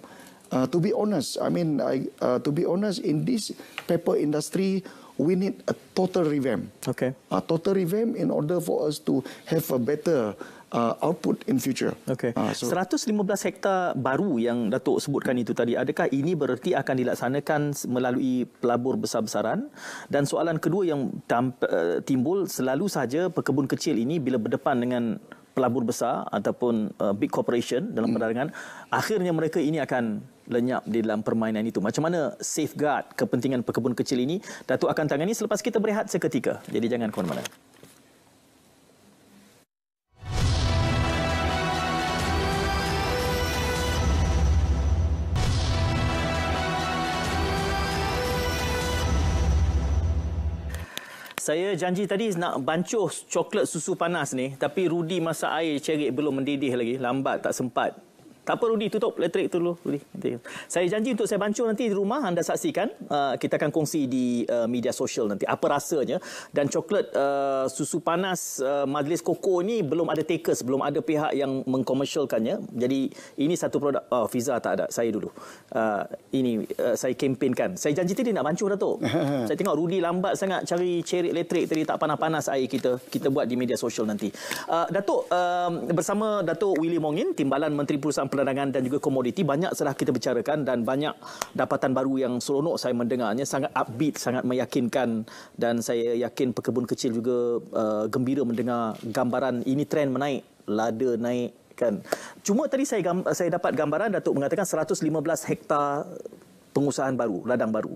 Uh, to be honest, I mean, I, uh, to be honest, in this paper industry we need a total revamp. Okay. A total revamp in order for us to have a better uh, output in future. Okay. Uh, so, 115 hektar baru yang Datuk sebutkan itu tadi, adakah ini bererti akan dilaksanakan melalui pelabur besar-besaran? Dan soalan kedua yang uh, timbul, selalu saja pekebun kecil ini bila berdepan dengan pelabur besar ataupun uh, big corporation dalam hmm. perdagangan, akhirnya mereka ini akan lenyap di dalam permainan itu. Macam mana safeguard kepentingan pekebun kecil ini, Datuk akan tangani selepas kita berehat seketika. Jadi jangan ke mana-mana. Saya janji tadi nak bancuh coklat susu panas ni tapi Rudi masa air cerik belum mendidih lagi lambat tak sempat tak apa Rudy, tutup elektrik tu dulu. Rudi. Saya janji untuk saya bancuh nanti di rumah, anda saksikan. Uh, kita akan kongsi di uh, media sosial nanti apa rasanya. Dan coklat uh, susu panas uh, majlis koko ni belum ada takers, belum ada pihak yang mengkomersialkannya. Jadi ini satu produk, oh Fiza tak ada, saya dulu. Uh, ini uh, saya kempenkan. Saya janji tadi nak bancuh Datuk. saya tengok Rudi lambat sangat cari ceri elektrik tadi tak panas-panas air kita. Kita buat di media sosial nanti. Uh, Datuk, uh, bersama Datuk Willy Mongin, Timbalan Menteri Perusahaan perdagangan dan juga komoditi banyak sudah kita bicarakan dan banyak dapatan baru yang seronok saya mendengarnya sangat upbeat sangat meyakinkan dan saya yakin pekebun kecil juga uh, gembira mendengar gambaran ini trend menaik lada naik kan cuma tadi saya saya dapat gambaran Datuk mengatakan 115 hektar pengusahaan baru ladang baru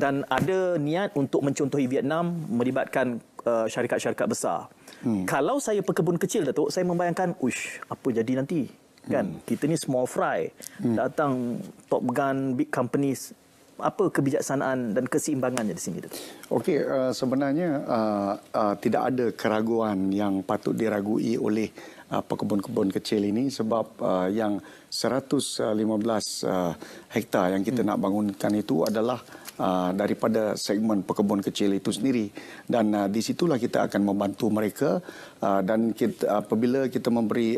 dan ada niat untuk mencontohi Vietnam melibatkan uh, syarikat-syarikat besar hmm. kalau saya pekebun kecil Datuk saya membayangkan ush apa jadi nanti kan hmm. kita ni small fry hmm. datang top gun big companies apa kebijaksanaan dan keseimbangannya di sini tu okey uh, sebenarnya uh, uh, tidak ada keraguan yang patut diragui oleh uh, kebun kebun kecil ini sebab uh, yang 115 uh, hektar yang kita hmm. nak bangunkan itu adalah Ah, daripada segmen pekebun kecil itu sendiri dan uh, di situlah kita akan membantu mereka uh, dan kita, apabila kita memberi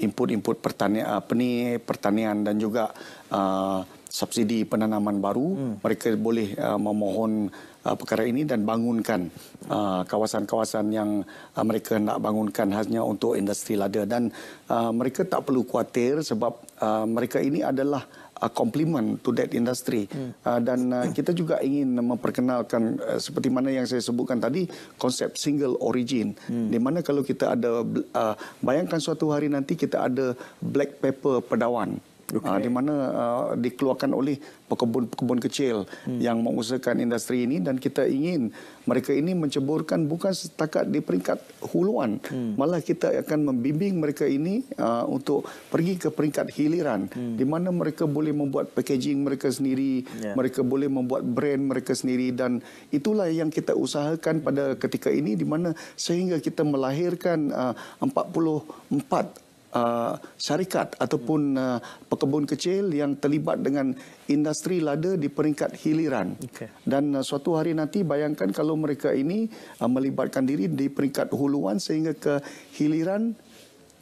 input-input pertanian apa ni pertanian dan juga uh, subsidi penanaman baru hmm. mereka boleh uh, memohon uh, perkara ini dan bangunkan uh, kawasan-kawasan yang uh, mereka nak bangunkan hanya untuk industri lada dan uh, mereka tak perlu khawatir sebab uh, mereka ini adalah uh, compliment to that industry. Hmm. Uh, dan uh, kita juga ingin memperkenalkan uh, seperti mana yang saya sebutkan tadi konsep single origin. Hmm. Di mana kalau kita ada uh, bayangkan suatu hari nanti kita ada black pepper pedawan okay. uh, ah, di mana uh, dikeluarkan oleh pekebun-pekebun kecil hmm. yang mengusahakan industri ini dan kita ingin mereka ini menceburkan bukan setakat di peringkat huluan hmm. malah kita akan membimbing mereka ini uh, untuk pergi ke peringkat hiliran hmm. di mana mereka boleh membuat packaging mereka sendiri yeah. mereka boleh membuat brand mereka sendiri dan itulah yang kita usahakan pada ketika ini di mana sehingga kita melahirkan uh, 44 uh, syarikat ataupun uh, pekebun kecil yang terlibat dengan industri lada di peringkat hiliran. Okay. Dan uh, suatu hari nanti bayangkan kalau mereka ini uh, melibatkan diri di peringkat huluan sehingga ke hiliran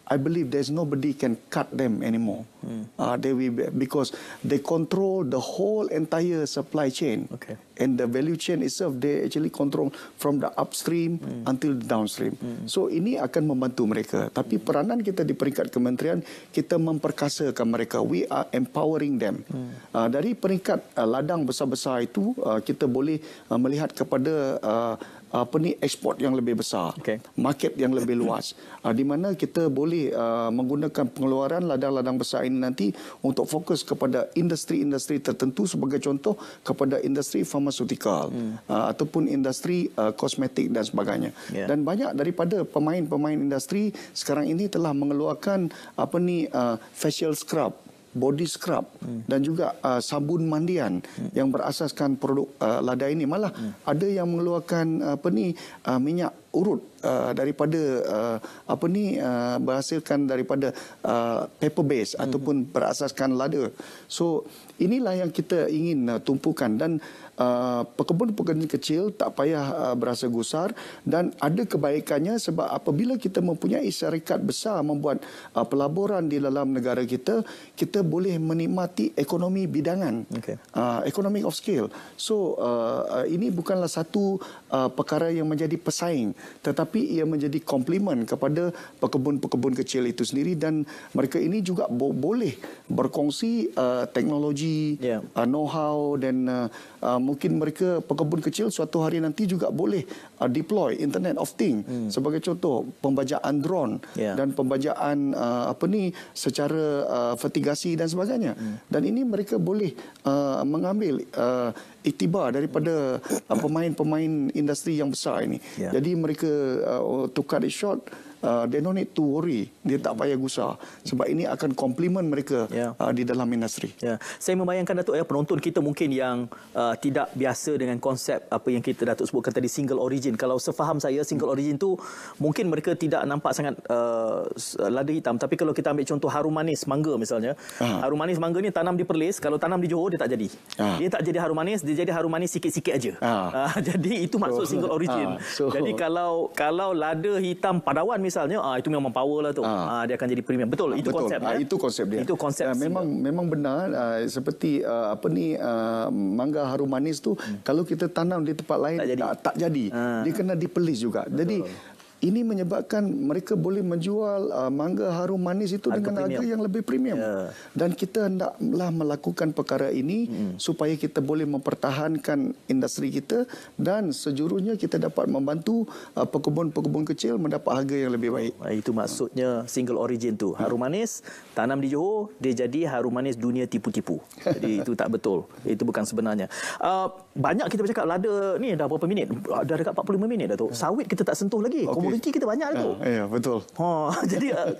I believe there's nobody can cut them anymore. Mm. Uh, they will be, because they control the whole entire supply chain. Okay. And the value chain itself, they actually control from the upstream mm. until the downstream. Mm. So ini akan membantu mereka. Tapi mm. peranan kita di peringkat kementerian, kita memperkasakan mereka. We are empowering them. Mm. Uh, dari peringkat uh, ladang besar-besar itu, uh, kita boleh uh, melihat kepada... Uh, apa ni ekspor yang lebih besar, okay. market yang lebih luas, ah, di mana kita boleh ah, menggunakan pengeluaran ladang-ladang besar ini nanti untuk fokus kepada industri-industri tertentu sebagai contoh kepada industri pharmaceutical hmm. Ah, ataupun industri kosmetik dan sebagainya. Yeah. Dan banyak daripada pemain-pemain industri sekarang ini telah mengeluarkan apa ni facial scrub body scrub hmm. dan juga uh, sabun mandian hmm. yang berasaskan produk uh, lada ini malah hmm. ada yang mengeluarkan uh, apa ni uh, minyak urut uh, daripada uh, apa ni uh, berhasilkan daripada uh, paper base hmm. ataupun berasaskan lada so inilah yang kita ingin uh, tumpukan dan Uh, perkebun-perkebun kecil tak payah uh, berasa gusar dan ada kebaikannya sebab apabila kita mempunyai syarikat besar membuat uh, pelaburan di dalam negara kita kita boleh menikmati ekonomi bidangan okay. uh, economic of scale so uh, uh, ini bukanlah satu uh, perkara yang menjadi pesaing tetapi ia menjadi komplimen kepada perkebun-perkebun kecil itu sendiri dan mereka ini juga bo- boleh berkongsi uh, teknologi yeah. uh, know-how dan uh, uh mungkin mereka pekebun kecil suatu hari nanti juga boleh uh, deploy internet of thing hmm. sebagai contoh pembajaan drone yeah. dan pembajaan uh, apa ni secara uh, fertigasi dan sebagainya hmm. dan ini mereka boleh uh, mengambil uh, Iktibar daripada uh, pemain-pemain industri yang besar ini. Yeah. Jadi mereka uh, to it short, uh, they don't need to worry. Dia tak payah gusar sebab ini akan compliment mereka yeah. uh, di dalam industri. Yeah. Saya membayangkan Datuk ya penonton kita mungkin yang uh, tidak biasa dengan konsep apa yang kita Datuk sebutkan tadi single origin. Kalau sefaham saya single hmm. origin tu mungkin mereka tidak nampak sangat uh, lada hitam tapi kalau kita ambil contoh harum manis mangga misalnya. uh Harum manis mangga ni tanam di Perlis, kalau tanam di Johor dia tak jadi. uh Dia tak jadi harum manis, dia jadi harum manis sikit-sikit aja. Uh, jadi itu so, maksud single origin. Uh, so. Jadi kalau kalau lada hitam padawan misalnya misalnya ah itu memang power lah tu ah. ah. dia akan jadi premium betul itu betul. konsep ah, dia ya? itu konsep dia itu konsep ah, ya. memang single. memang benar ah, seperti ah, apa ni ah, mangga harum manis tu hmm. kalau kita tanam di tempat lain tak jadi, tak, tak jadi. Ah. dia kena dipelis juga betul. jadi ini menyebabkan mereka boleh menjual uh, mangga harum manis itu harga dengan harga yang lebih premium. Yeah. Dan kita hendaklah melakukan perkara ini mm. supaya kita boleh mempertahankan industri kita dan sejurusnya kita dapat membantu uh, pekebun-pekebun kecil mendapat harga yang lebih baik. Itu maksudnya single origin tu hmm. harum manis tanam di Johor dia jadi harum manis dunia tipu-tipu. Jadi itu tak betul. Itu bukan sebenarnya. Uh, banyak kita bercakap lada ni dah berapa minit? Dah dekat 45 minit dah tu. Ya. Sawit kita tak sentuh lagi. Komoditi kita banyak tu. Ya, yeah, betul. Ha, jadi eh,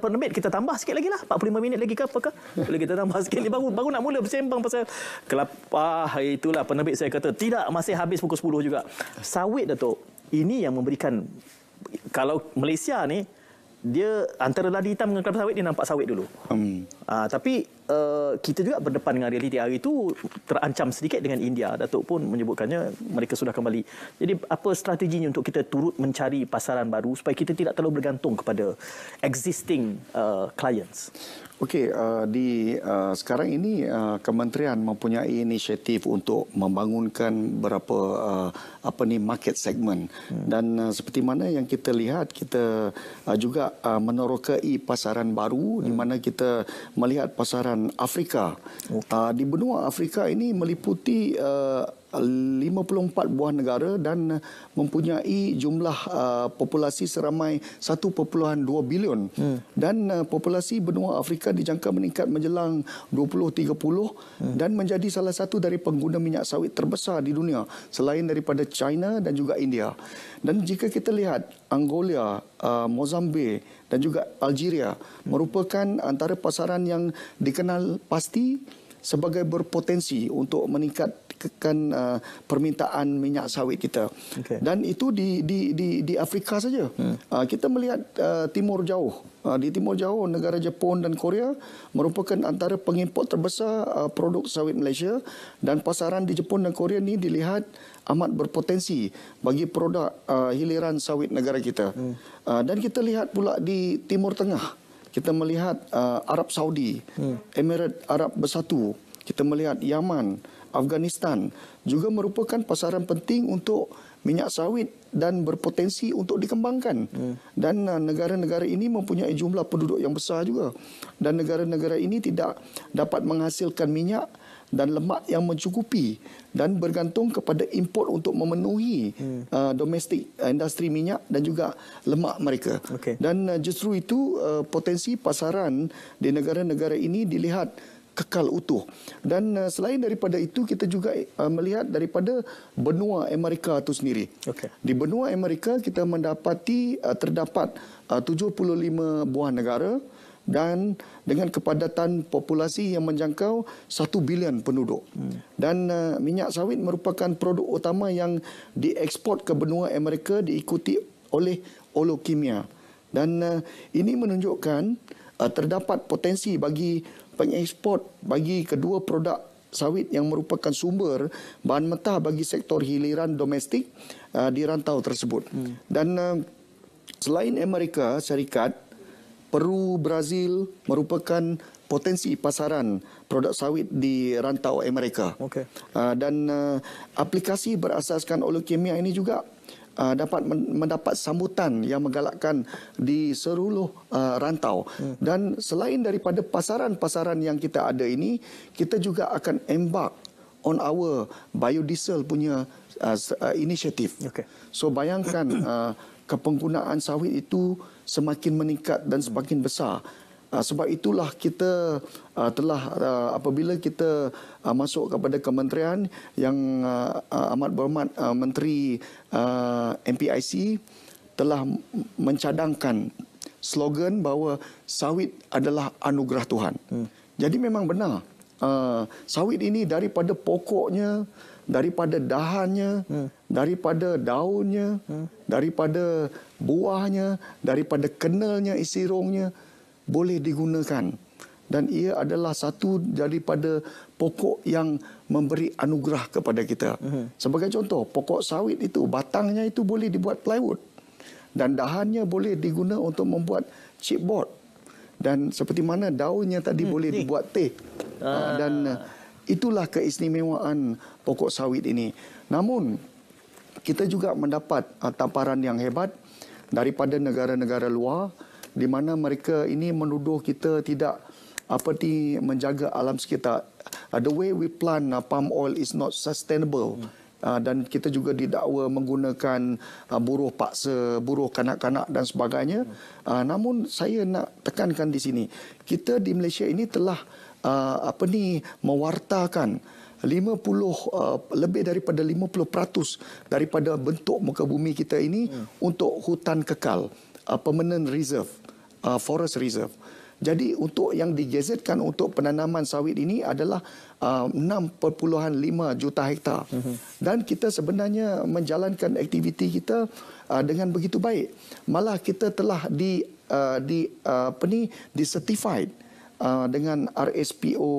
permit kita tambah sikit lagi lah. 45 minit lagi ke apakah? Boleh kita tambah sikit ni Baru, baru nak mula bersembang pasal kelapa. itulah penerbit saya kata. Tidak, masih habis pukul 10 juga. Sawit dah tu. Ini yang memberikan... Kalau Malaysia ni, dia antara ladi hitam dengan kelapa sawit ni nampak sawit dulu. Hmm. Ah, tapi Eh, kita juga berdepan dengan realiti hari itu terancam sedikit dengan India. Datuk pun menyebutkannya mereka sudah kembali. Jadi apa strateginya untuk kita turut mencari pasaran baru supaya kita tidak terlalu bergantung kepada existing uh, clients? Okey, uh, di uh, sekarang ini uh, kementerian mempunyai inisiatif untuk membangunkan beberapa uh, apa ni market segment hmm. dan uh, seperti mana yang kita lihat kita uh, juga uh, menerokai pasaran baru hmm. di mana kita melihat pasaran Afrika. Okay. Uh, ah, di benua Afrika ini meliputi uh, 54 buah negara dan eh, mempunyai jumlah eh, populasi seramai 1.2 bilion hmm. dan eh, populasi benua Afrika dijangka meningkat menjelang 2030 hmm. dan menjadi salah satu dari pengguna minyak sawit terbesar di dunia selain daripada China dan juga India dan jika kita lihat Angola, Mozambik dan juga Algeria hmm. merupakan antara pasaran yang dikenal pasti sebagai berpotensi untuk meningkat menaikkan uh, permintaan minyak sawit kita. Okay. Dan itu di di di di Afrika saja. Hmm. Uh, kita melihat uh, timur jauh. Uh, di timur jauh negara Jepun dan Korea merupakan antara pengimport terbesar uh, produk sawit Malaysia dan pasaran di Jepun dan Korea ni dilihat amat berpotensi bagi produk uh, hiliran sawit negara kita. Hmm. Uh, dan kita lihat pula di timur tengah kita melihat uh, Arab Saudi, hmm. Emirat Arab Bersatu, kita melihat Yaman, Afghanistan juga merupakan pasaran penting untuk minyak sawit dan berpotensi untuk dikembangkan. Hmm. Dan uh, negara-negara ini mempunyai jumlah penduduk yang besar juga. Dan negara-negara ini tidak dapat menghasilkan minyak dan lemak yang mencukupi dan bergantung kepada import untuk memenuhi hmm. uh, domestik uh, industri minyak dan juga lemak mereka. Okay. Dan uh, justru itu uh, potensi pasaran di negara-negara ini dilihat kekal utuh. Dan eh, selain daripada itu kita juga eh, melihat daripada benua Amerika itu sendiri. Okay. Di benua Amerika kita mendapati uh, terdapat uh, 75 buah negara dan dengan kepadatan populasi yang menjangkau 1 bilion penduduk. Hmm. Dan minyak sawit merupakan produk utama yang diekspor ke benua Amerika diikuti oleh olokimia. Dan ini menunjukkan terdapat potensi bagi pengeksport bagi kedua produk sawit yang merupakan sumber bahan mentah bagi sektor hiliran domestik uh, di rantau tersebut. Hmm. Dan uh, selain Amerika Syarikat, Peru, Brazil merupakan potensi pasaran produk sawit di rantau Amerika. Okay. Uh, dan uh, aplikasi berasaskan oleh kimia ini juga uh, uh, dapat mendapat sambutan yang menggalakkan di seluruh uh, rantau. Hmm. Dan selain daripada pasaran-pasaran yang kita ada ini, kita juga akan embark on our biodiesel punya uh, uh, inisiatif. Okay. So bayangkan uh, kepenggunaan sawit itu semakin meningkat dan semakin besar. Ah, sebab itulah kita uh, telah uh, apabila kita uh, masuk kepada kementerian yang uh, amat berhormat uh, menteri uh, MPIC telah mencadangkan slogan bahawa sawit adalah anugerah Tuhan. Hmm. Jadi memang benar. Uh, sawit ini daripada pokoknya, daripada dahannya, hmm. daripada daunnya, hmm. daripada buahnya, daripada kenelnya, isirungnya, hmm boleh digunakan dan ia adalah satu daripada pokok yang memberi anugerah kepada kita. Mhm. Sebagai contoh, pokok sawit itu batangnya itu boleh dibuat plywood dan dahannya boleh diguna untuk membuat chipboard dan seperti mana daunnya tadi hmm, boleh ini. dibuat teh ah. ah. dan ah, itulah keistimewaan pokok sawit ini. Namun kita juga mendapat ah, tamparan yang hebat daripada negara-negara luar di mana mereka ini menuduh kita tidak apa ni menjaga alam sekitar uh, the way we plan, uh, palm oil is not sustainable hmm. uh, dan kita juga didakwa menggunakan uh, buruh paksa buruh kanak-kanak dan sebagainya hmm. uh, namun saya nak tekankan di sini kita di Malaysia ini telah uh, apa ni mewartakan 50 uh, lebih daripada 50% daripada bentuk muka bumi kita ini hmm. untuk hutan kekal uh, permanent reserve, uh, forest reserve. Jadi untuk yang digazetkan untuk penanaman sawit ini adalah uh, 6.5 juta hektar. Mhm. Dan kita sebenarnya menjalankan aktiviti kita uh, dengan begitu baik. Malah kita telah di uh, di uh, apa ni di uh, dengan RSPO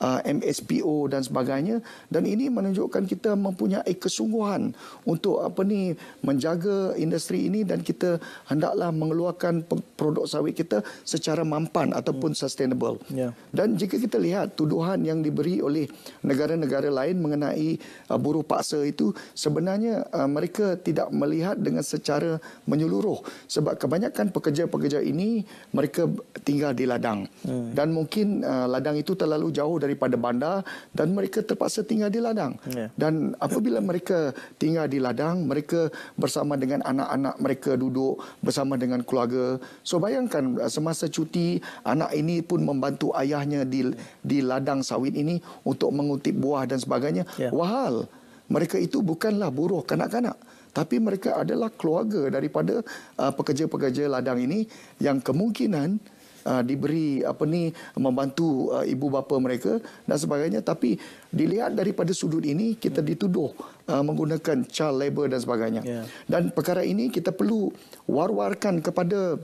Uh, MSPO dan sebagainya dan ini menunjukkan kita mempunyai kesungguhan untuk apa ni menjaga industri ini dan kita hendaklah mengeluarkan produk sawit kita secara mampan ataupun sustainable. Yeah. Dan jika kita lihat tuduhan yang diberi oleh negara-negara lain mengenai uh, buruh paksa itu sebenarnya uh, mereka tidak melihat dengan secara menyeluruh sebab kebanyakan pekerja-pekerja ini mereka tinggal di ladang yeah. Hmm. dan mungkin ladang itu terlalu jauh dari daripada bandar dan mereka terpaksa tinggal di ladang. Yeah. Dan apabila mereka tinggal di ladang, mereka bersama dengan anak-anak mereka duduk bersama dengan keluarga. So bayangkan uh, semasa cuti anak ini pun membantu ayahnya di di ladang sawit ini untuk mengutip buah dan sebagainya. Yeah. Wahal. Mereka itu bukanlah buruh kanak-kanak tapi mereka adalah keluarga daripada uh, pekerja-pekerja ladang ini yang kemungkinan uh, diberi apa ni membantu uh, ibu bapa mereka dan sebagainya tapi dilihat daripada sudut ini kita dituduh uh, menggunakan child labor dan sebagainya yeah. dan perkara ini kita perlu war-warkan kepada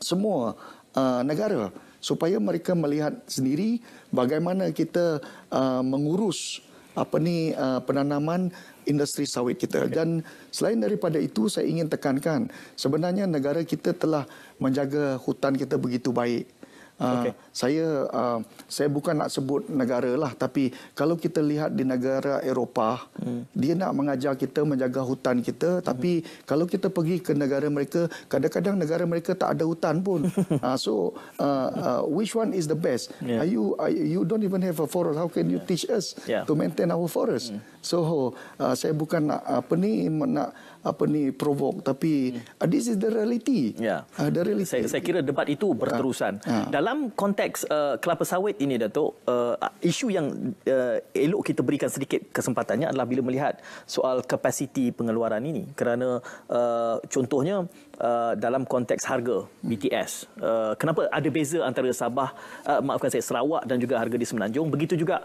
semua uh, negara supaya mereka melihat sendiri bagaimana kita uh, mengurus apa ni uh, penanaman industri sawit kita okay. dan selain daripada itu saya ingin tekankan sebenarnya negara kita telah menjaga hutan kita begitu baik Ah, okay. saya uh, saya bukan nak sebut negara lah tapi kalau kita lihat di negara Eropah hmm. dia nak mengajar kita menjaga hutan kita tapi hmm. kalau kita pergi ke negara mereka kadang-kadang negara mereka tak ada hutan pun uh, so uh, uh, which one is the best yeah. are you are, you don't even have a forest how can you yeah. teach us yeah. to maintain our forest hmm. so uh, saya bukan nak apa ni nak apa ni provok tapi hmm. this is the reality. Yeah. Uh, the reality. Saya, saya kira debat itu uh, berterusan. Uh, uh. Dalam konteks uh, kelapa sawit ini Datuk, uh, isu yang uh, elok kita berikan sedikit kesempatannya adalah bila melihat soal kapasiti pengeluaran ini kerana uh, contohnya uh, dalam konteks harga BTS. Uh, kenapa ada beza antara Sabah uh, maafkan saya Sarawak dan juga harga di Semenanjung? Begitu juga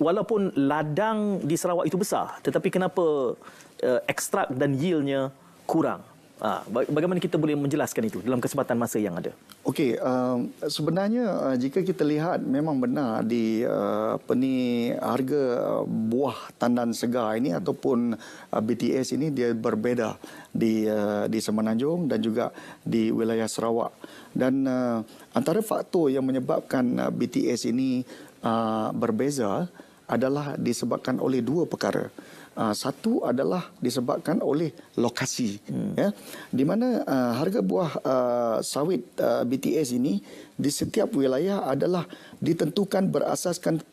walaupun ladang di Sarawak itu besar tetapi kenapa uh, ekstrak dan yieldnya kurang. Uh, bagaimana kita boleh menjelaskan itu dalam kesempatan masa yang ada? Okey, uh, sebenarnya uh, jika kita lihat memang benar di uh, apa harga uh, buah tandan segar ini hmm. ataupun uh, BTS ini dia berbeza di uh, di Semenanjung dan juga di wilayah Sarawak. Dan uh, antara faktor yang menyebabkan uh, BTS ini uh, berbeza adalah disebabkan oleh dua perkara. Ah, satu adalah disebabkan oleh lokasi hmm. ya di mana uh, harga buah uh, sawit uh, BTS ini di setiap wilayah adalah ditentukan berasaskan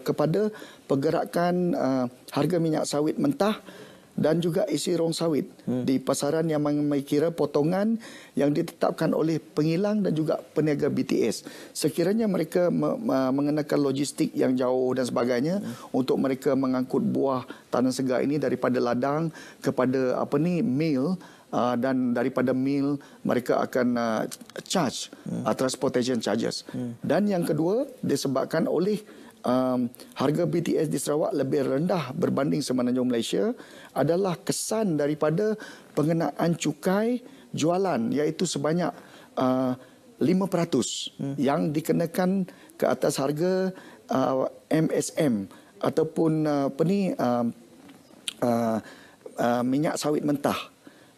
kepada pergerakan uh, harga minyak sawit mentah dan juga isi rong sawit hmm. di pasaran yang mengira potongan yang ditetapkan oleh pengilang dan juga peniaga BTS. Sekiranya mereka me- me- mengenakan logistik yang jauh dan sebagainya hmm. untuk mereka mengangkut buah tanah segar ini daripada ladang kepada apa ni mill uh, dan daripada mil mereka akan uh, charge hmm. uh, transportation charges hmm. dan yang kedua disebabkan oleh um, harga BTS di Sarawak lebih rendah berbanding semenanjung Malaysia adalah kesan daripada pengenaan cukai jualan iaitu sebanyak uh, 5% hmm. yang dikenakan ke atas harga uh, MSM ataupun uh, apa ni uh, uh, uh, minyak sawit mentah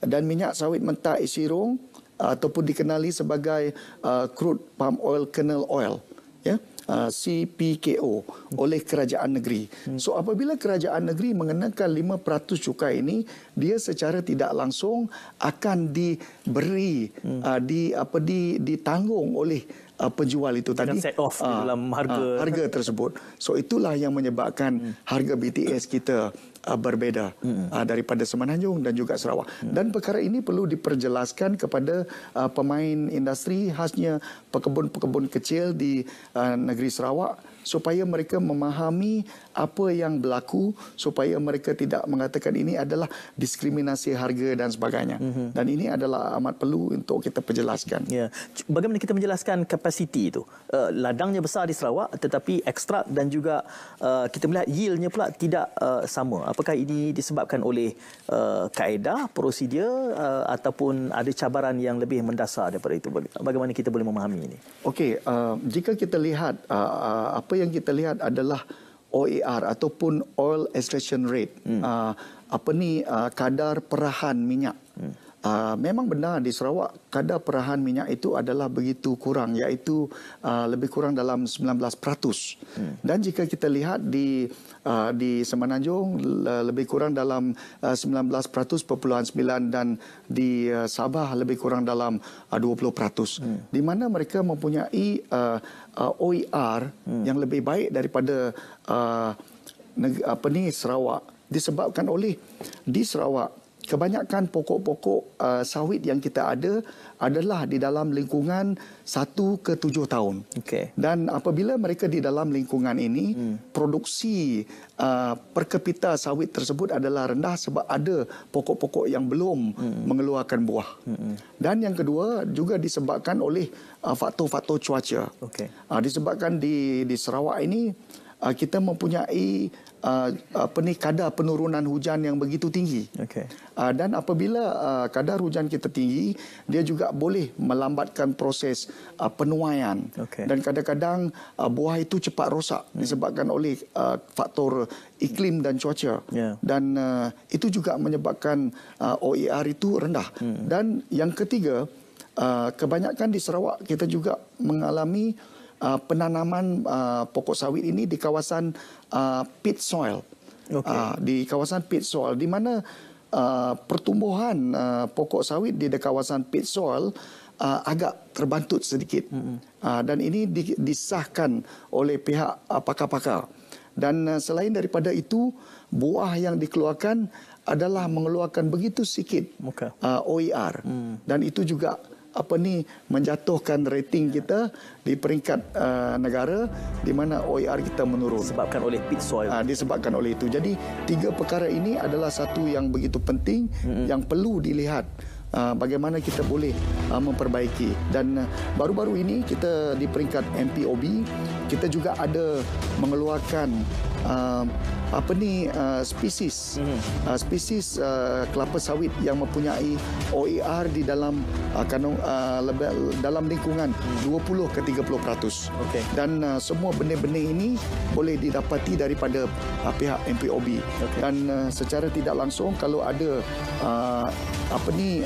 dan minyak sawit mentah isi rong uh, ataupun dikenali sebagai uh, crude palm oil kernel oil ya yeah? uh, ah, CPKO oleh kerajaan negeri. Hmm. So apabila kerajaan negeri mengenakan 5% cukai ini, dia secara tidak langsung akan diberi hmm. ah, di apa di ditanggung oleh uh, penjual itu tadi. Dengan set off uh, dalam harga. Uh, harga tersebut. So itulah yang menyebabkan hmm. harga BTS kita uh, berbeda hmm. uh, daripada Semenanjung dan juga Sarawak. Hmm. Dan perkara ini perlu diperjelaskan kepada uh, pemain industri khasnya pekebun-pekebun kecil di uh, negeri Sarawak supaya mereka memahami apa yang berlaku supaya mereka tidak mengatakan ini adalah diskriminasi harga dan sebagainya mm-hmm. dan ini adalah amat perlu untuk kita perjelaskan ya yeah. bagaimana kita menjelaskan kepada capacity itu. Uh, eh, ladangnya besar di Sarawak tetapi ekstrak dan juga uh, kita melihat yieldnya pula tidak uh, sama. Apakah ini disebabkan oleh uh, kaedah, prosedur uh, ataupun ada cabaran yang lebih mendasar daripada itu? Bagaimana kita boleh memahami ini? Okey, uh, jika kita lihat, uh, uh, apa yang kita lihat adalah OER ataupun Oil Extraction Rate. Hmm. Uh, apa ni uh, kadar perahan minyak Ah, memang benar di Sarawak kadar perahan minyak itu adalah begitu kurang iaitu uh, lebih kurang dalam 19%. Hmm. Dan jika kita lihat di uh, di Semenanjung uh, lebih kurang dalam uh, 19.9 dan di uh, Sabah lebih kurang dalam uh, 20%. Hmm. Di mana mereka mempunyai uh, uh, OER hmm. yang lebih baik daripada uh, apa ni Sarawak disebabkan oleh di Sarawak kebanyakan pokok-pokok uh, sawit yang kita ada adalah di dalam lingkungan satu ke tujuh tahun. Okay. Dan apabila mereka di dalam lingkungan ini, hmm. produksi uh, perkepita sawit tersebut adalah rendah sebab ada pokok-pokok yang belum hmm. mengeluarkan buah. Hmm. Dan yang kedua juga disebabkan oleh uh, faktor-faktor cuaca. Okay. Uh, disebabkan di, di Sarawak ini, uh, kita mempunyai uh, apa ni kadar penurunan hujan yang begitu tinggi. Okay. Uh, dan apabila uh, kadar hujan kita tinggi, dia juga boleh melambatkan proses uh, penuaian. Okay. Dan kadang-kadang uh, buah itu cepat rosak hmm. disebabkan oleh uh, faktor iklim dan cuaca. Yeah. Dan uh, itu juga menyebabkan uh, OER itu rendah. Hmm. Dan yang ketiga, uh, kebanyakan di Sarawak kita juga mengalami uh, uh, penanaman uh, pokok sawit ini di kawasan uh, pit soil. Okay. Uh, di kawasan pit soil di mana uh, pertumbuhan uh, pokok sawit di kawasan pit soil uh, agak terbantut sedikit. Mm -hmm. uh, dan ini di, disahkan oleh pihak uh, pakar-pakar. Uh, dan uh, selain daripada itu, buah yang dikeluarkan adalah mengeluarkan begitu sikit okay. uh, OER. Mm. Dan itu juga apa ni menjatuhkan rating kita di peringkat uh, negara di mana OIR kita menurun disebabkan oleh pit soil. Uh, disebabkan oleh itu. Jadi tiga perkara ini adalah satu yang begitu penting mm-hmm. yang perlu dilihat uh, bagaimana kita boleh uh, memperbaiki dan uh, baru-baru ini kita di peringkat MPOB kita juga ada mengeluarkan Um, apa ni uh, spesies mhm. uh, spesies uh, kelapa sawit yang mempunyai OER di dalam kanong dalam lingkungan 20 mhm. ke 30 peratus okay. dan semua benda-benda ini boleh didapati daripada uh, pihak MPOB okay. dan secara tidak langsung kalau ada apa ni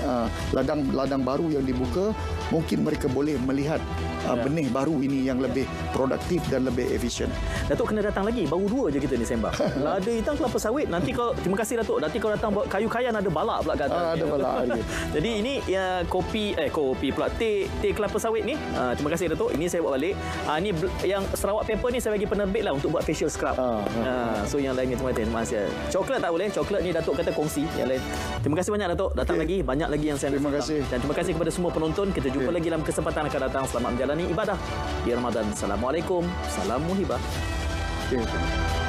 ladang-ladang baru yang dibuka mungkin mereka boleh melihat uh, ya. benih baru ini yang lebih produktif dan lebih efisien. Datuk kena datang lagi. Baru dua je kita ni sembah. Lada hitam kelapa sawit. Nanti kau terima kasih Datuk. Nanti kau datang bawa kayu kayan ada balak pula kata. Ah, ada balak. ada. Jadi ini ya, kopi eh kopi pula teh teh kelapa sawit ni. Ah, terima kasih Datuk. Ini saya bawa balik. Ah, ini yang Sarawak paper ni saya bagi penerbit lah untuk buat facial scrub. Ah, ah, ah so yang lainnya terima kasih. Terima kasih. Coklat tak boleh. Coklat ni Datuk kata kongsi. Yang lain. Terima kasih banyak Datuk. Datang okay. lagi. Banyak lagi yang saya nak. Terima kasih. Dan terima kasih kepada semua penonton. Kita jumpa jumpa okay. lagi dalam kesempatan akan datang. Selamat menjalani ibadah di Ramadan. Assalamualaikum. Salam muhibah. Okay.